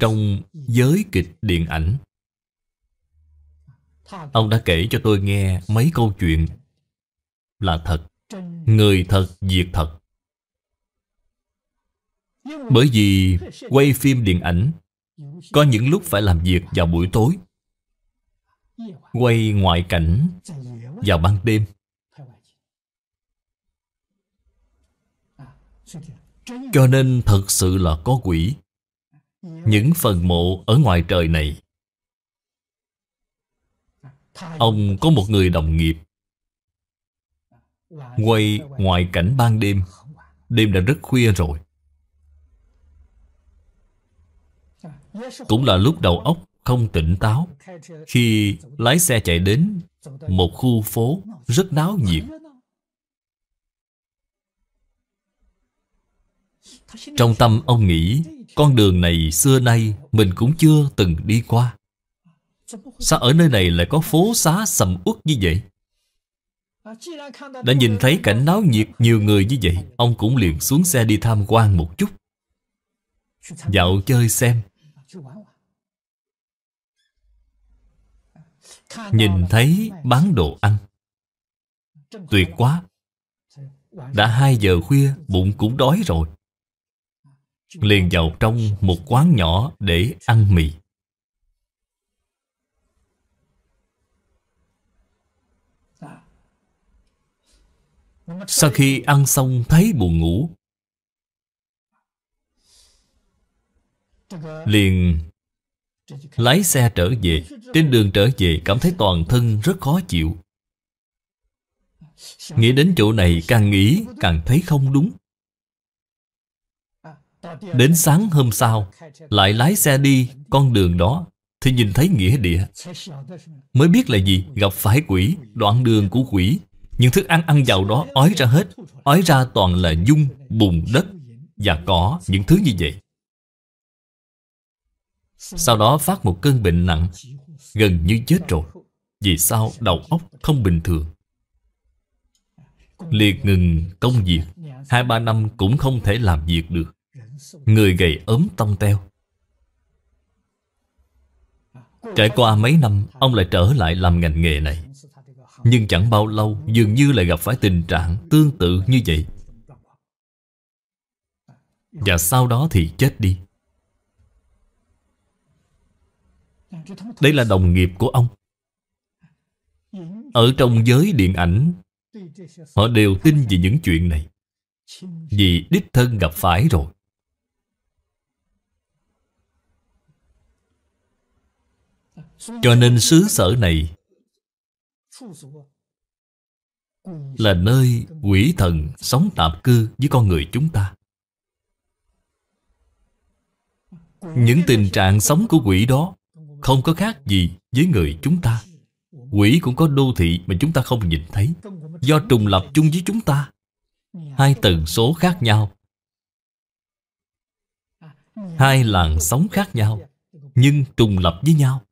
[SPEAKER 1] trong giới kịch điện ảnh ông đã kể cho tôi nghe mấy câu chuyện là thật người thật việc thật
[SPEAKER 2] bởi vì quay phim
[SPEAKER 1] điện ảnh có những lúc phải làm việc vào buổi tối quay ngoại cảnh vào ban đêm cho nên thật sự là có quỷ Những phần mộ ở ngoài trời này Ông có một người đồng nghiệp Quay ngoài cảnh ban đêm Đêm đã rất khuya rồi Cũng là lúc đầu óc không tỉnh táo Khi lái xe chạy đến Một khu phố rất náo nhiệt Trong tâm ông nghĩ Con đường này xưa nay Mình cũng chưa từng đi qua Sao ở nơi này lại có phố xá sầm uất như vậy Đã nhìn thấy cảnh náo nhiệt nhiều người như vậy Ông cũng liền xuống xe đi tham quan một chút Dạo chơi xem Nhìn thấy bán đồ ăn Tuyệt quá Đã 2 giờ khuya bụng cũng đói rồi liền vào trong một quán nhỏ để ăn mì sau khi ăn xong thấy buồn ngủ liền lái xe trở về trên đường trở về cảm thấy toàn thân rất khó chịu nghĩ đến chỗ này càng nghĩ càng thấy không đúng Đến sáng hôm sau Lại lái xe đi con đường đó Thì nhìn thấy nghĩa địa Mới biết là gì Gặp phải quỷ Đoạn đường của quỷ Những thức ăn ăn vào đó ói ra hết Ói ra toàn là dung, bùn, đất Và cỏ, những thứ như vậy Sau đó phát một cơn bệnh nặng Gần như chết rồi Vì sao đầu óc không bình thường Liệt ngừng công việc Hai ba năm cũng không thể làm việc được Người gầy ốm tông teo Trải qua mấy năm Ông lại trở lại làm ngành nghề này Nhưng chẳng bao lâu Dường như lại gặp phải tình trạng tương tự như vậy Và sau đó thì chết đi Đây là đồng nghiệp của ông Ở trong giới điện ảnh Họ đều tin về những chuyện này Vì đích thân gặp phải rồi Cho nên xứ sở này Là nơi quỷ thần sống tạm cư với con người chúng ta Những tình trạng sống của quỷ đó Không có khác gì với người chúng ta Quỷ cũng có đô thị mà chúng ta không nhìn thấy Do trùng lập chung với chúng ta Hai tần số khác nhau Hai làn sóng khác nhau Nhưng trùng lập với nhau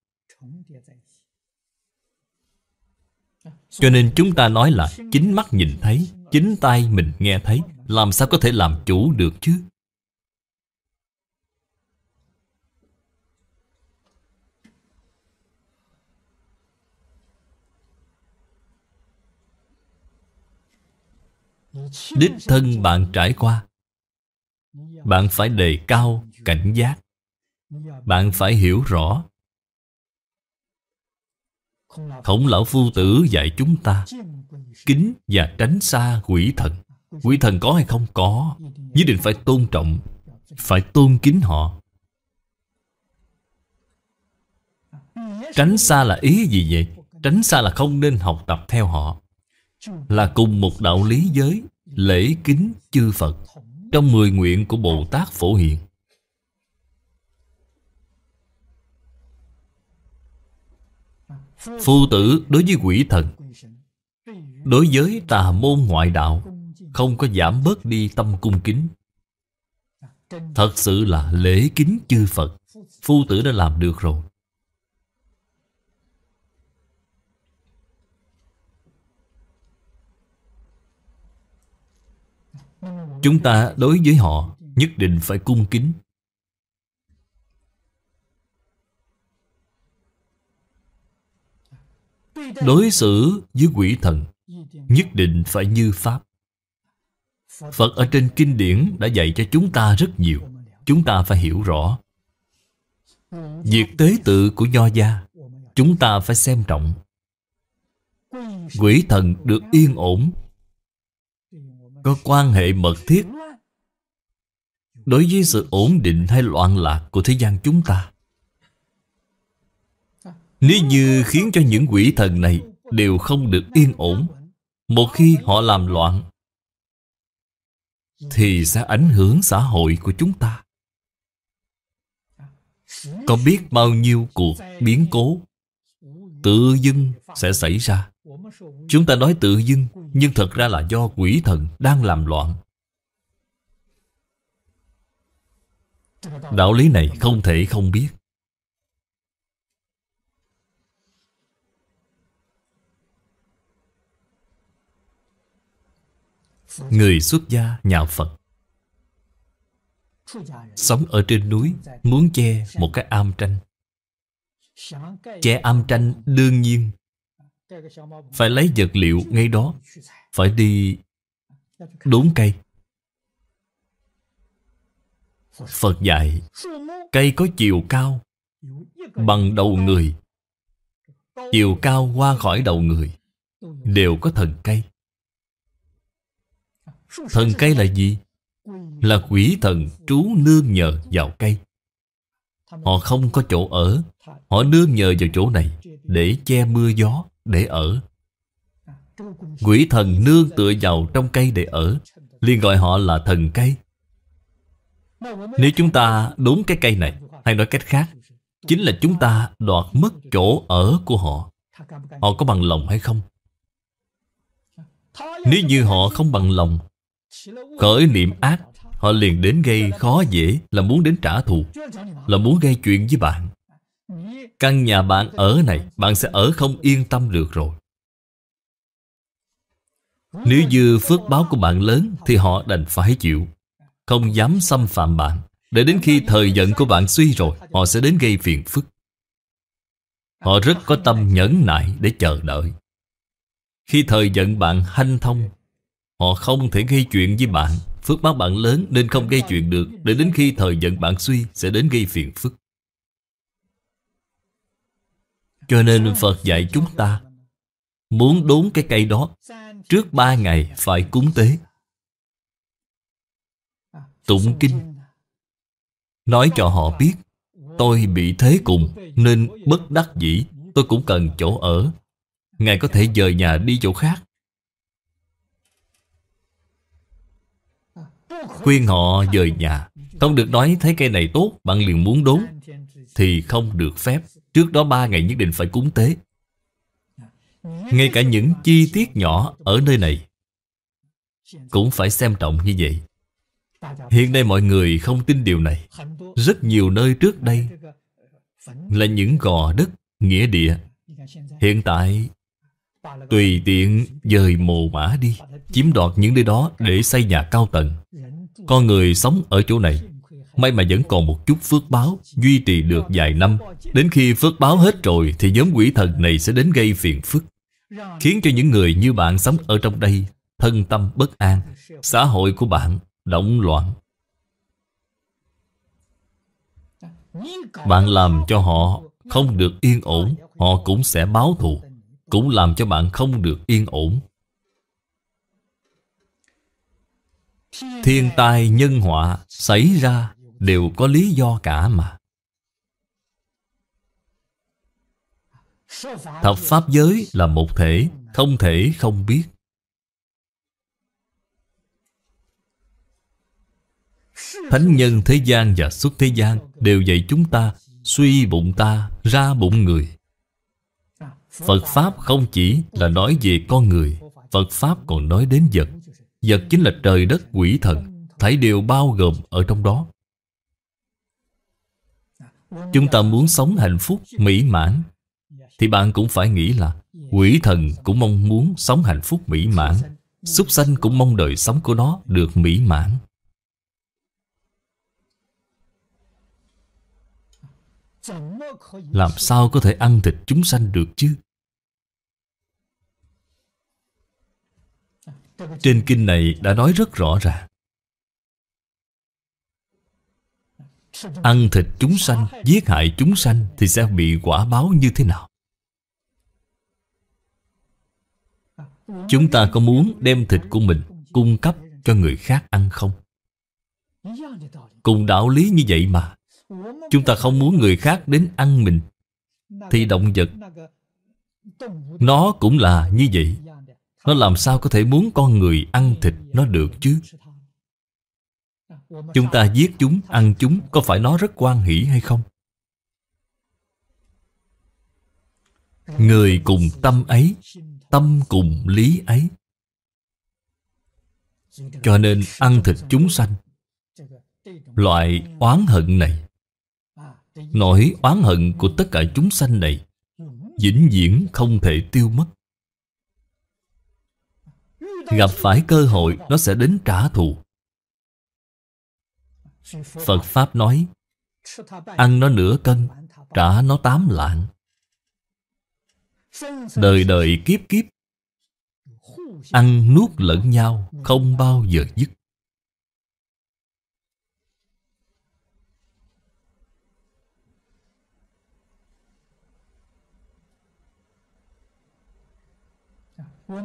[SPEAKER 1] Cho nên chúng ta nói là chính mắt nhìn thấy, chính tay mình nghe thấy, làm sao có thể làm chủ được chứ? Đích thân bạn trải qua Bạn phải đề cao cảnh giác Bạn phải hiểu rõ Khổng lão phu tử dạy chúng ta Kính và tránh xa quỷ thần Quỷ thần có hay không có Nhất định phải tôn trọng Phải tôn kính họ Tránh xa là ý gì vậy Tránh xa là không nên học tập theo họ Là cùng một đạo lý giới Lễ kính chư Phật Trong mười nguyện của Bồ Tát Phổ Hiền
[SPEAKER 2] Phu tử đối với quỷ thần
[SPEAKER 1] Đối với tà môn ngoại đạo Không có giảm bớt đi tâm cung kính Thật sự là lễ kính chư Phật Phu tử đã làm được rồi Chúng ta đối với họ Nhất định phải cung kính Đối xử với quỷ thần Nhất định phải như Pháp Phật ở trên kinh điển đã dạy cho chúng ta rất nhiều Chúng ta phải hiểu rõ Việc tế tự của Nho Gia Chúng ta phải xem trọng Quỷ thần được yên ổn Có quan hệ mật thiết Đối với sự ổn định hay loạn lạc của thế gian chúng ta nếu như khiến cho những quỷ thần này Đều không được yên ổn Một khi họ làm loạn Thì sẽ ảnh hưởng xã hội của chúng ta Có biết bao nhiêu cuộc biến cố Tự dưng sẽ xảy ra Chúng ta nói tự dưng Nhưng thật ra là do quỷ thần đang làm loạn Đạo lý này không thể không biết Người xuất gia nhà Phật Sống ở trên núi Muốn che một cái am tranh Che am tranh đương nhiên Phải lấy vật liệu ngay đó Phải đi đốn cây Phật dạy Cây có chiều cao Bằng đầu người Chiều cao qua khỏi đầu người Đều có thần cây Thần cây là gì? Là quỷ thần trú nương nhờ vào cây Họ không có chỗ ở Họ nương nhờ vào chỗ này Để che mưa gió, để ở Quỷ thần nương tựa vào trong cây để ở liền gọi họ là thần cây Nếu chúng ta đốn cái cây này Hay nói cách khác Chính là chúng ta đoạt mất chỗ ở của họ Họ có bằng lòng hay không? Nếu như họ không bằng lòng Khởi niệm ác Họ liền đến gây khó dễ Là muốn đến trả thù Là muốn gây chuyện với bạn Căn nhà bạn ở này Bạn sẽ ở không yên tâm được rồi Nếu như phước báo của bạn lớn Thì họ đành phải chịu Không dám xâm phạm bạn Để đến khi thời giận của bạn suy rồi Họ sẽ đến gây phiền phức Họ rất có tâm nhẫn nại để chờ đợi Khi thời giận bạn hanh thông Họ không thể gây chuyện với bạn Phước báo bạn lớn nên không gây chuyện được Để đến khi thời giận bạn suy sẽ đến gây phiền phức Cho nên Phật dạy chúng ta Muốn đốn cái cây đó Trước ba ngày phải cúng tế Tụng kinh Nói cho họ biết Tôi bị thế cùng Nên bất đắc dĩ Tôi cũng cần chỗ ở Ngài có thể dời nhà đi chỗ khác Khuyên họ dời nhà Không được nói thấy cây này tốt Bạn liền muốn đốn Thì không được phép Trước đó ba ngày nhất định phải cúng tế Ngay cả những chi tiết nhỏ ở nơi này Cũng phải xem trọng như vậy Hiện nay mọi người không tin điều này Rất nhiều nơi trước đây Là những gò đất, nghĩa địa Hiện tại Tùy tiện dời mồ mã đi Chiếm đoạt những nơi đó để xây nhà cao tầng con người sống ở chỗ này May mà vẫn còn một chút phước báo Duy trì được vài năm Đến khi phước báo hết rồi Thì nhóm quỷ thần này sẽ đến gây phiền phức Khiến cho những người như bạn sống ở trong đây Thân tâm bất an Xã hội của bạn động loạn Bạn làm cho họ không được yên ổn Họ cũng sẽ báo thù Cũng làm cho bạn không được yên ổn Thiên tai nhân họa xảy ra đều có lý do cả mà Thập Pháp giới là một thể Không thể không biết Thánh nhân thế gian và xuất thế gian Đều dạy chúng ta Suy bụng ta ra bụng người Phật Pháp không chỉ là nói về con người Phật Pháp còn nói đến vật Vật chính là trời đất quỷ thần thấy đều bao gồm ở trong đó Chúng ta muốn sống hạnh phúc, mỹ mãn Thì bạn cũng phải nghĩ là Quỷ thần cũng mong muốn sống hạnh phúc mỹ mãn Súc sanh cũng mong đời sống của nó được mỹ mãn Làm sao có thể ăn thịt chúng sanh được chứ Trên kinh này đã nói rất rõ ràng Ăn thịt chúng sanh, giết hại chúng sanh Thì sẽ bị quả báo như thế nào Chúng ta có muốn đem thịt của mình Cung cấp cho người khác ăn không Cùng đạo lý như vậy mà Chúng ta không muốn người khác đến ăn mình Thì động vật Nó cũng là như vậy nó làm sao có thể muốn con người ăn thịt nó được chứ Chúng ta giết chúng, ăn chúng Có phải nó rất quan hỷ hay không? Người cùng tâm ấy Tâm cùng lý ấy Cho nên ăn thịt chúng sanh Loại oán hận này Nỗi oán hận của tất cả chúng sanh này vĩnh viễn không thể tiêu mất gặp phải cơ hội nó sẽ đến trả thù. Phật Pháp nói, ăn nó nửa cân, trả nó tám lạng. Đời đời kiếp kiếp, ăn nuốt lẫn nhau không bao giờ dứt.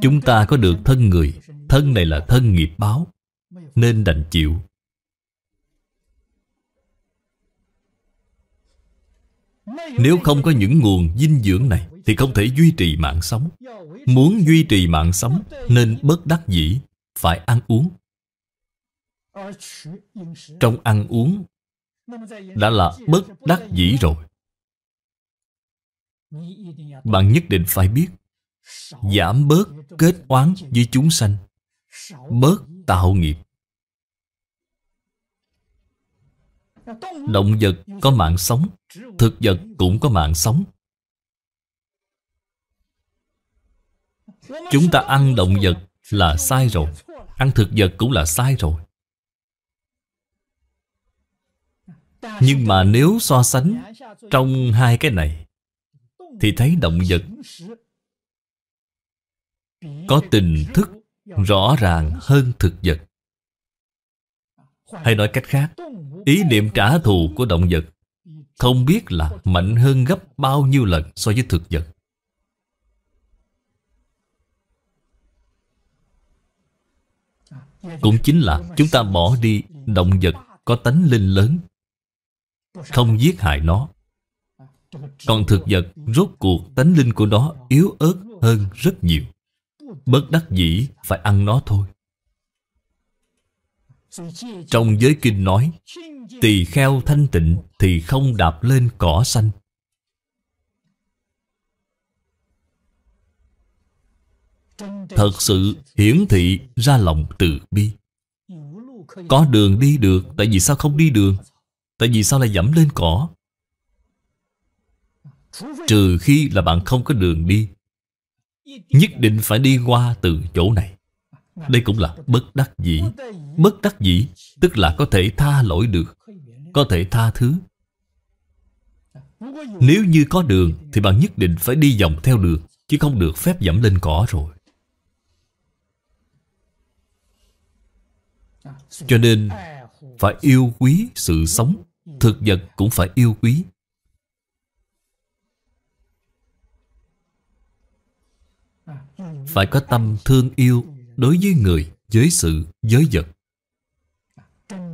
[SPEAKER 1] Chúng ta có được thân người Thân này là thân nghiệp báo Nên đành chịu Nếu không có những nguồn dinh dưỡng này Thì không thể duy trì mạng sống Muốn duy trì mạng sống Nên bất đắc dĩ Phải ăn uống Trong ăn uống Đã là bất đắc dĩ rồi Bạn nhất định phải biết giảm bớt kết oán với chúng sanh bớt tạo nghiệp
[SPEAKER 2] động vật có mạng
[SPEAKER 1] sống thực vật cũng có mạng sống chúng ta ăn động vật là sai rồi ăn thực vật cũng là sai rồi nhưng mà nếu so sánh trong hai cái này thì thấy động vật có tình thức rõ ràng hơn thực vật hay nói cách khác ý niệm trả thù của động vật không biết là mạnh hơn gấp bao nhiêu lần so với thực vật
[SPEAKER 2] cũng chính là chúng ta
[SPEAKER 1] bỏ đi động vật có tánh linh lớn không giết hại nó còn thực vật rốt cuộc tánh linh của nó yếu ớt hơn rất nhiều Bất đắc dĩ phải ăn nó thôi Trong giới kinh nói Tỳ kheo thanh tịnh thì không đạp lên cỏ xanh Thật sự hiển thị ra lòng từ bi Có đường đi được Tại vì sao không đi đường Tại vì sao lại dẫm lên cỏ Trừ khi là bạn không có đường đi Nhất định phải đi qua từ chỗ này Đây cũng là bất đắc dĩ Bất đắc dĩ Tức là có thể tha lỗi được Có thể tha thứ Nếu như có đường Thì bạn nhất định phải đi dòng theo đường Chứ không được phép dẫm lên cỏ rồi
[SPEAKER 2] Cho nên Phải yêu
[SPEAKER 1] quý sự sống Thực vật cũng phải yêu quý phải có tâm thương yêu đối với người, giới sự, giới vật.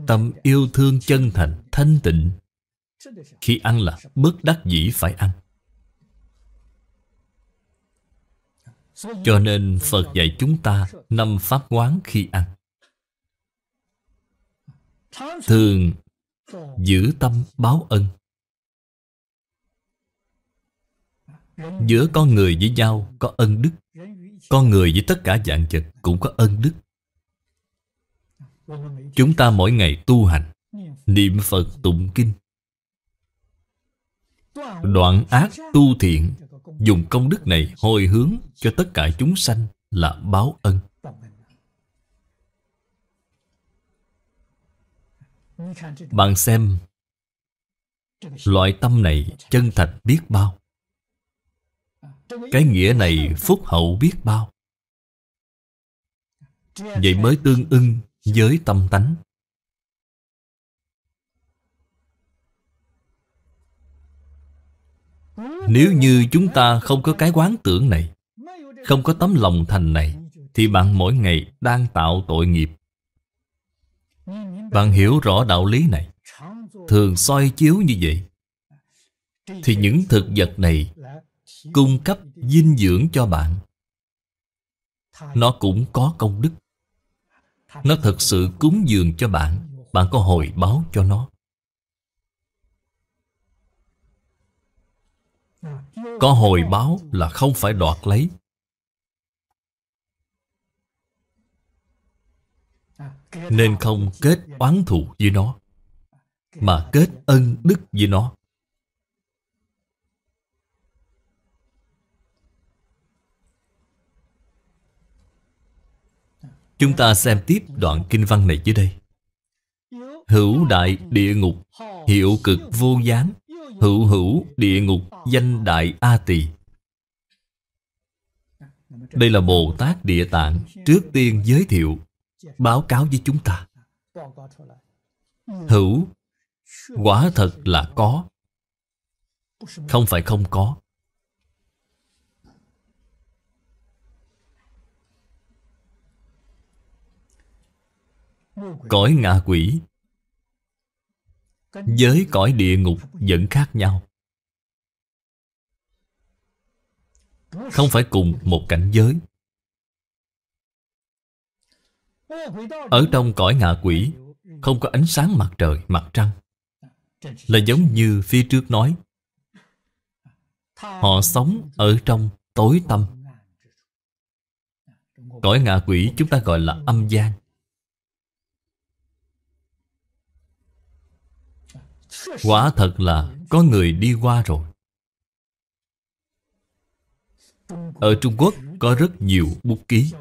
[SPEAKER 1] Tâm yêu thương chân thành, thanh tịnh. Khi ăn là bất đắc dĩ phải ăn. Cho nên Phật dạy chúng ta năm pháp quán khi ăn. Thường giữ tâm báo ân. Giữa con người với nhau có ân đức con người với tất cả dạng vật cũng có ân đức Chúng ta mỗi ngày tu hành Niệm Phật tụng kinh Đoạn ác tu thiện Dùng công đức này hồi hướng cho tất cả chúng sanh là báo ân Bạn xem Loại tâm này chân thành biết bao cái nghĩa này phúc hậu biết bao Vậy mới tương ưng với tâm tánh Nếu như chúng ta không có cái quán tưởng này Không có tấm lòng thành này Thì bạn mỗi ngày đang tạo tội nghiệp Bạn hiểu rõ đạo lý này Thường soi chiếu như vậy Thì những thực vật này cung cấp dinh dưỡng cho bạn nó cũng có công đức nó thật sự cúng dường cho bạn bạn có hồi báo cho nó
[SPEAKER 3] có hồi báo
[SPEAKER 1] là không phải đoạt lấy
[SPEAKER 2] nên không
[SPEAKER 1] kết oán thù với nó mà kết ân đức với nó Chúng ta xem tiếp đoạn kinh văn này dưới đây Hữu đại địa ngục Hiệu cực vô gián Hữu hữu địa ngục Danh đại A tỳ Đây là Bồ Tát Địa Tạng Trước tiên giới thiệu Báo cáo với chúng ta
[SPEAKER 2] Hữu Quả thật là có Không
[SPEAKER 1] phải không có Cõi ngạ quỷ Với cõi địa ngục vẫn khác nhau Không phải cùng một cảnh giới Ở trong cõi ngạ quỷ Không có ánh sáng mặt trời, mặt trăng Là giống như phía trước nói Họ sống ở trong tối tâm Cõi ngạ quỷ chúng ta gọi là âm gian Quả thật là có người đi qua rồi Ở Trung Quốc có rất nhiều bút ký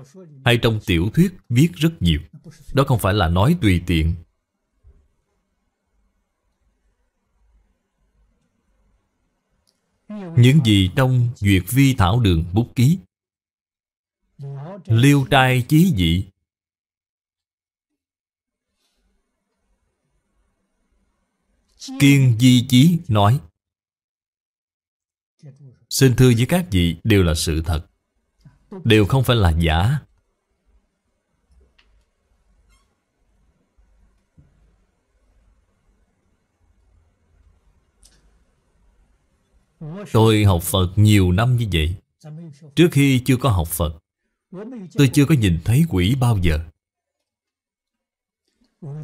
[SPEAKER 1] Hay trong tiểu thuyết viết rất nhiều Đó không phải là nói tùy tiện Những gì trong Duyệt Vi Thảo Đường bút ký Liêu trai chí dị Kiên Di Chí nói Xin thưa với các vị đều là sự thật Đều không phải là giả Tôi học Phật nhiều năm như vậy Trước khi chưa có học Phật Tôi chưa có nhìn thấy quỷ bao giờ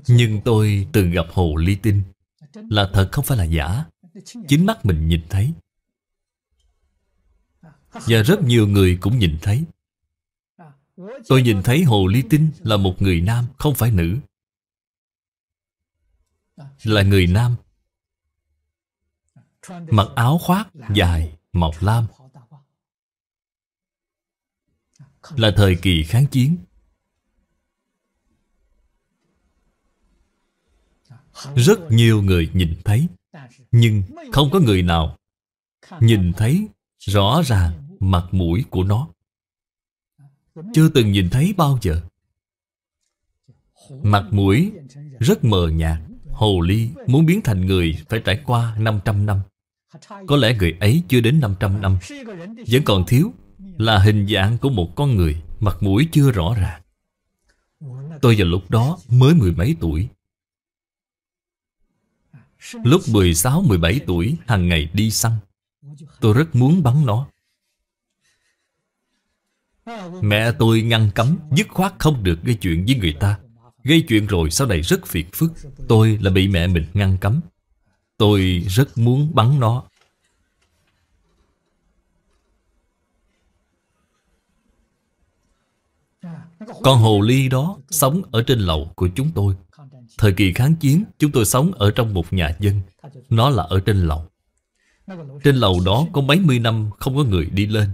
[SPEAKER 1] Nhưng tôi từng gặp hồ ly tinh là thật không phải là giả chính mắt mình nhìn thấy và rất nhiều người cũng nhìn thấy Tôi nhìn thấy Hồ Ly Tinh là một người nam Không phải nữ Là người nam Mặc áo khoác dài màu lam Là thời kỳ kháng chiến Rất nhiều người nhìn thấy Nhưng không có người nào Nhìn thấy rõ ràng mặt mũi của nó Chưa từng nhìn thấy bao giờ Mặt mũi rất mờ nhạt Hồ Ly muốn biến thành người phải trải qua 500 năm Có lẽ người ấy chưa đến 500 năm Vẫn còn thiếu là hình dạng của một con người Mặt mũi chưa rõ ràng Tôi vào lúc đó mới mười mấy tuổi Lúc 16-17 tuổi hàng ngày đi săn Tôi rất muốn bắn nó Mẹ tôi ngăn cấm Dứt khoát không được gây chuyện với người ta Gây chuyện rồi sau này rất phiền phức Tôi là bị mẹ mình ngăn cấm Tôi rất muốn bắn nó Con hồ ly đó sống ở trên lầu của chúng tôi Thời kỳ kháng chiến Chúng tôi sống ở trong một nhà dân Nó là ở trên lầu Trên lầu đó có mấy mươi năm Không có người đi lên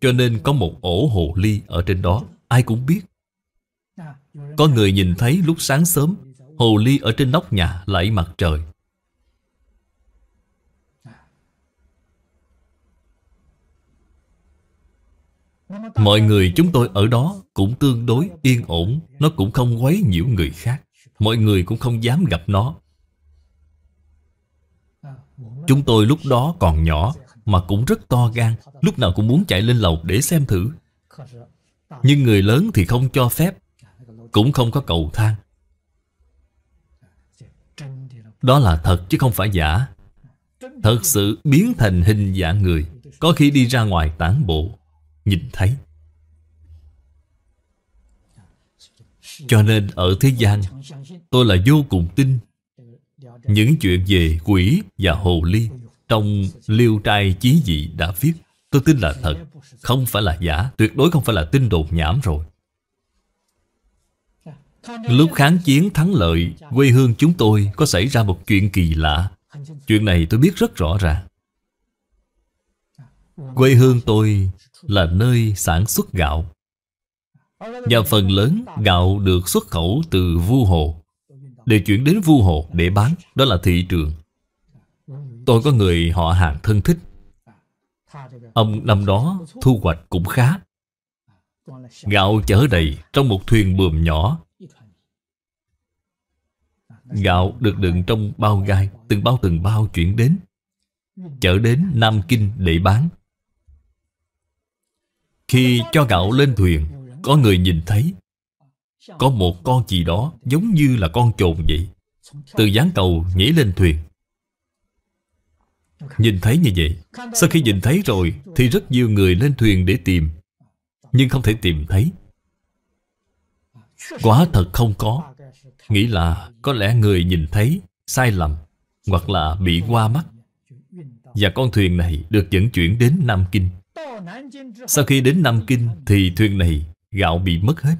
[SPEAKER 1] Cho nên có một ổ hồ ly ở trên đó Ai cũng biết Có người nhìn thấy lúc sáng sớm Hồ ly ở trên nóc nhà lại mặt trời Mọi người chúng tôi ở đó cũng tương đối yên ổn Nó cũng không quấy nhiễu người khác Mọi người cũng không dám gặp nó Chúng tôi lúc đó còn nhỏ Mà cũng rất to gan Lúc nào cũng muốn chạy lên lầu để xem thử Nhưng người lớn thì không cho phép Cũng không có cầu thang Đó là thật chứ không phải giả Thật sự biến thành hình dạng người Có khi đi ra ngoài tản bộ Nhìn thấy Cho nên ở thế gian Tôi là vô cùng tin Những chuyện về quỷ và hồ ly Trong liêu trai chí dị đã viết Tôi tin là thật Không phải là giả Tuyệt đối không phải là tin đồn nhảm rồi Lúc kháng chiến thắng lợi Quê hương chúng tôi có xảy ra một chuyện kỳ lạ Chuyện này tôi biết rất rõ ràng Quê hương tôi là nơi sản xuất gạo và phần lớn gạo được xuất khẩu từ Vu Hồ Để chuyển đến Vu Hồ để bán Đó là thị trường Tôi có người họ hàng thân thích Ông năm đó thu hoạch cũng khá Gạo chở đầy trong một thuyền buồm nhỏ Gạo được đựng trong bao gai Từng bao từng bao chuyển đến Chở đến Nam Kinh để bán Khi cho gạo lên thuyền có người nhìn thấy Có một con gì đó giống như là con trồn vậy Từ gián cầu nhảy lên thuyền Nhìn thấy như vậy Sau khi nhìn thấy rồi Thì rất nhiều người lên thuyền để tìm Nhưng không thể tìm thấy Quá thật không có Nghĩ là có lẽ người nhìn thấy Sai lầm Hoặc là bị qua mắt Và con thuyền này được dẫn chuyển đến Nam Kinh Sau khi đến Nam Kinh Thì thuyền này Gạo bị mất hết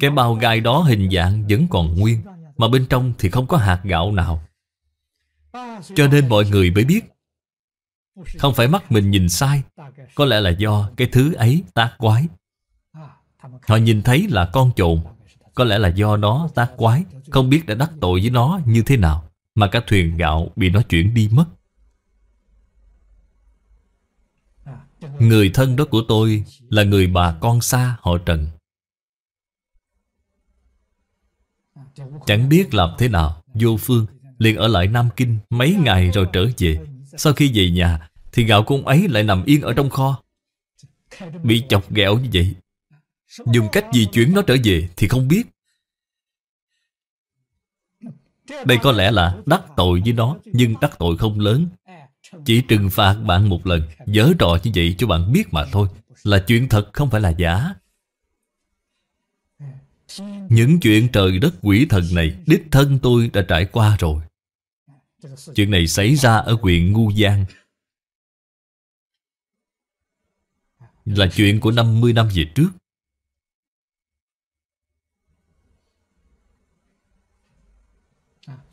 [SPEAKER 1] Cái bao gai đó hình dạng vẫn còn nguyên Mà bên trong thì không có hạt gạo nào Cho nên mọi người mới biết Không phải mắt mình nhìn sai Có lẽ là do cái thứ ấy tác quái Họ nhìn thấy là con trộn Có lẽ là do nó tác quái Không biết đã đắc tội với nó như thế nào Mà cả thuyền gạo bị nó chuyển đi mất Người thân đó của tôi là người bà con xa họ Trần Chẳng biết làm thế nào Vô phương liền ở lại Nam Kinh mấy ngày rồi trở về Sau khi về nhà Thì gạo của ông ấy lại nằm yên ở trong kho Bị chọc ghẹo như vậy Dùng cách gì chuyển nó trở về Thì không biết Đây có lẽ là đắc tội với nó Nhưng đắc tội không lớn chỉ trừng phạt bạn một lần Giở trò như vậy cho bạn biết mà thôi Là chuyện thật không phải là giả Những chuyện trời đất quỷ thần này Đích thân tôi đã trải qua rồi Chuyện này xảy ra ở huyện Ngu Giang Là chuyện của 50 năm về trước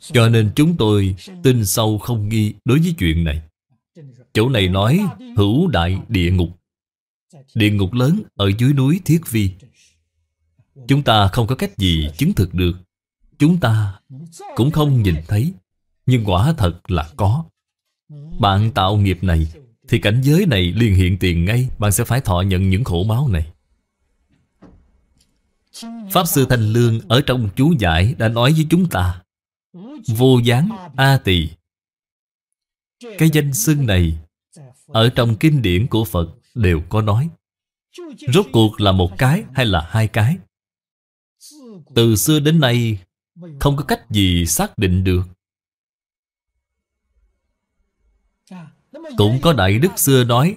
[SPEAKER 1] Cho nên chúng tôi tin sâu không nghi đối với chuyện này Chỗ này nói hữu đại địa ngục Địa ngục lớn ở dưới núi Thiết Vi Chúng ta không có cách gì chứng thực được Chúng ta cũng không nhìn thấy Nhưng quả thật là có Bạn tạo nghiệp này Thì cảnh giới này liền hiện tiền ngay Bạn sẽ phải thọ nhận những khổ máu này Pháp Sư Thanh Lương ở trong chú giải đã nói với chúng ta Vô gián A Tỳ Cái danh xưng này ở trong kinh điển của Phật đều có nói Rốt cuộc là một cái hay là hai cái Từ xưa đến nay Không có cách gì xác định được
[SPEAKER 2] Cũng có Đại
[SPEAKER 1] Đức xưa nói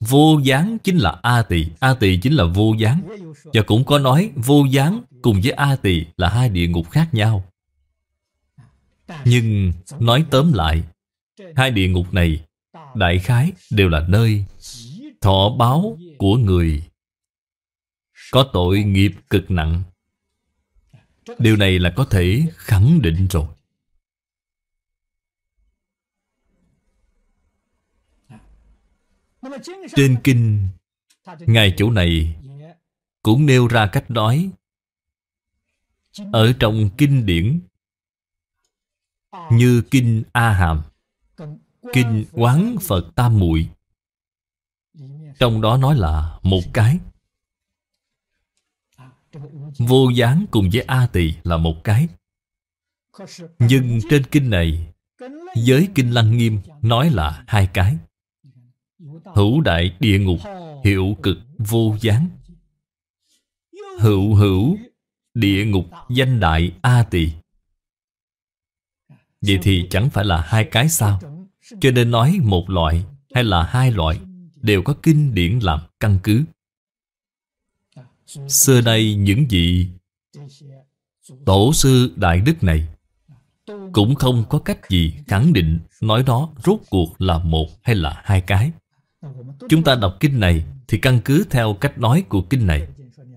[SPEAKER 1] Vô gián chính là A Tỳ A Tỳ chính là vô gián Và cũng có nói vô gián cùng với A Tỳ là hai địa ngục khác nhau Nhưng nói tóm lại Hai địa ngục này đại khái đều là nơi thọ báo của người có tội nghiệp cực nặng điều này là có thể khẳng định rồi trên kinh ngài chủ này cũng nêu ra cách nói ở trong kinh điển như kinh a hàm Kinh Quán Phật Tam Muội Trong đó nói là một cái Vô gián cùng với A Tỳ là một cái Nhưng trên kinh này Giới kinh Lăng Nghiêm nói là hai cái Hữu đại địa ngục Hiệu cực vô gián Hữu hữu Địa ngục danh đại A Tỳ Vậy thì chẳng phải là hai cái sao cho nên nói một loại hay là hai loại đều có kinh điển làm căn cứ. Xưa nay những vị tổ sư đại đức này cũng không có cách gì khẳng định nói đó rốt cuộc là một hay là hai cái. Chúng ta đọc kinh này thì căn cứ theo cách nói của kinh này.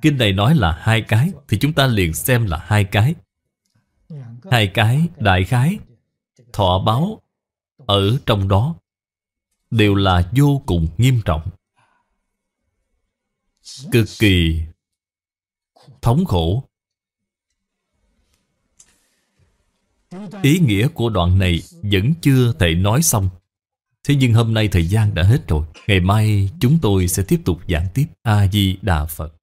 [SPEAKER 1] Kinh này nói là hai cái thì chúng ta liền xem là hai cái. Hai cái đại khái thọ báo ở trong đó đều là vô cùng nghiêm trọng cực kỳ thống khổ ý nghĩa của đoạn này vẫn chưa thể nói xong thế nhưng hôm nay thời gian đã hết rồi ngày mai chúng tôi sẽ tiếp tục giảng tiếp a di đà phật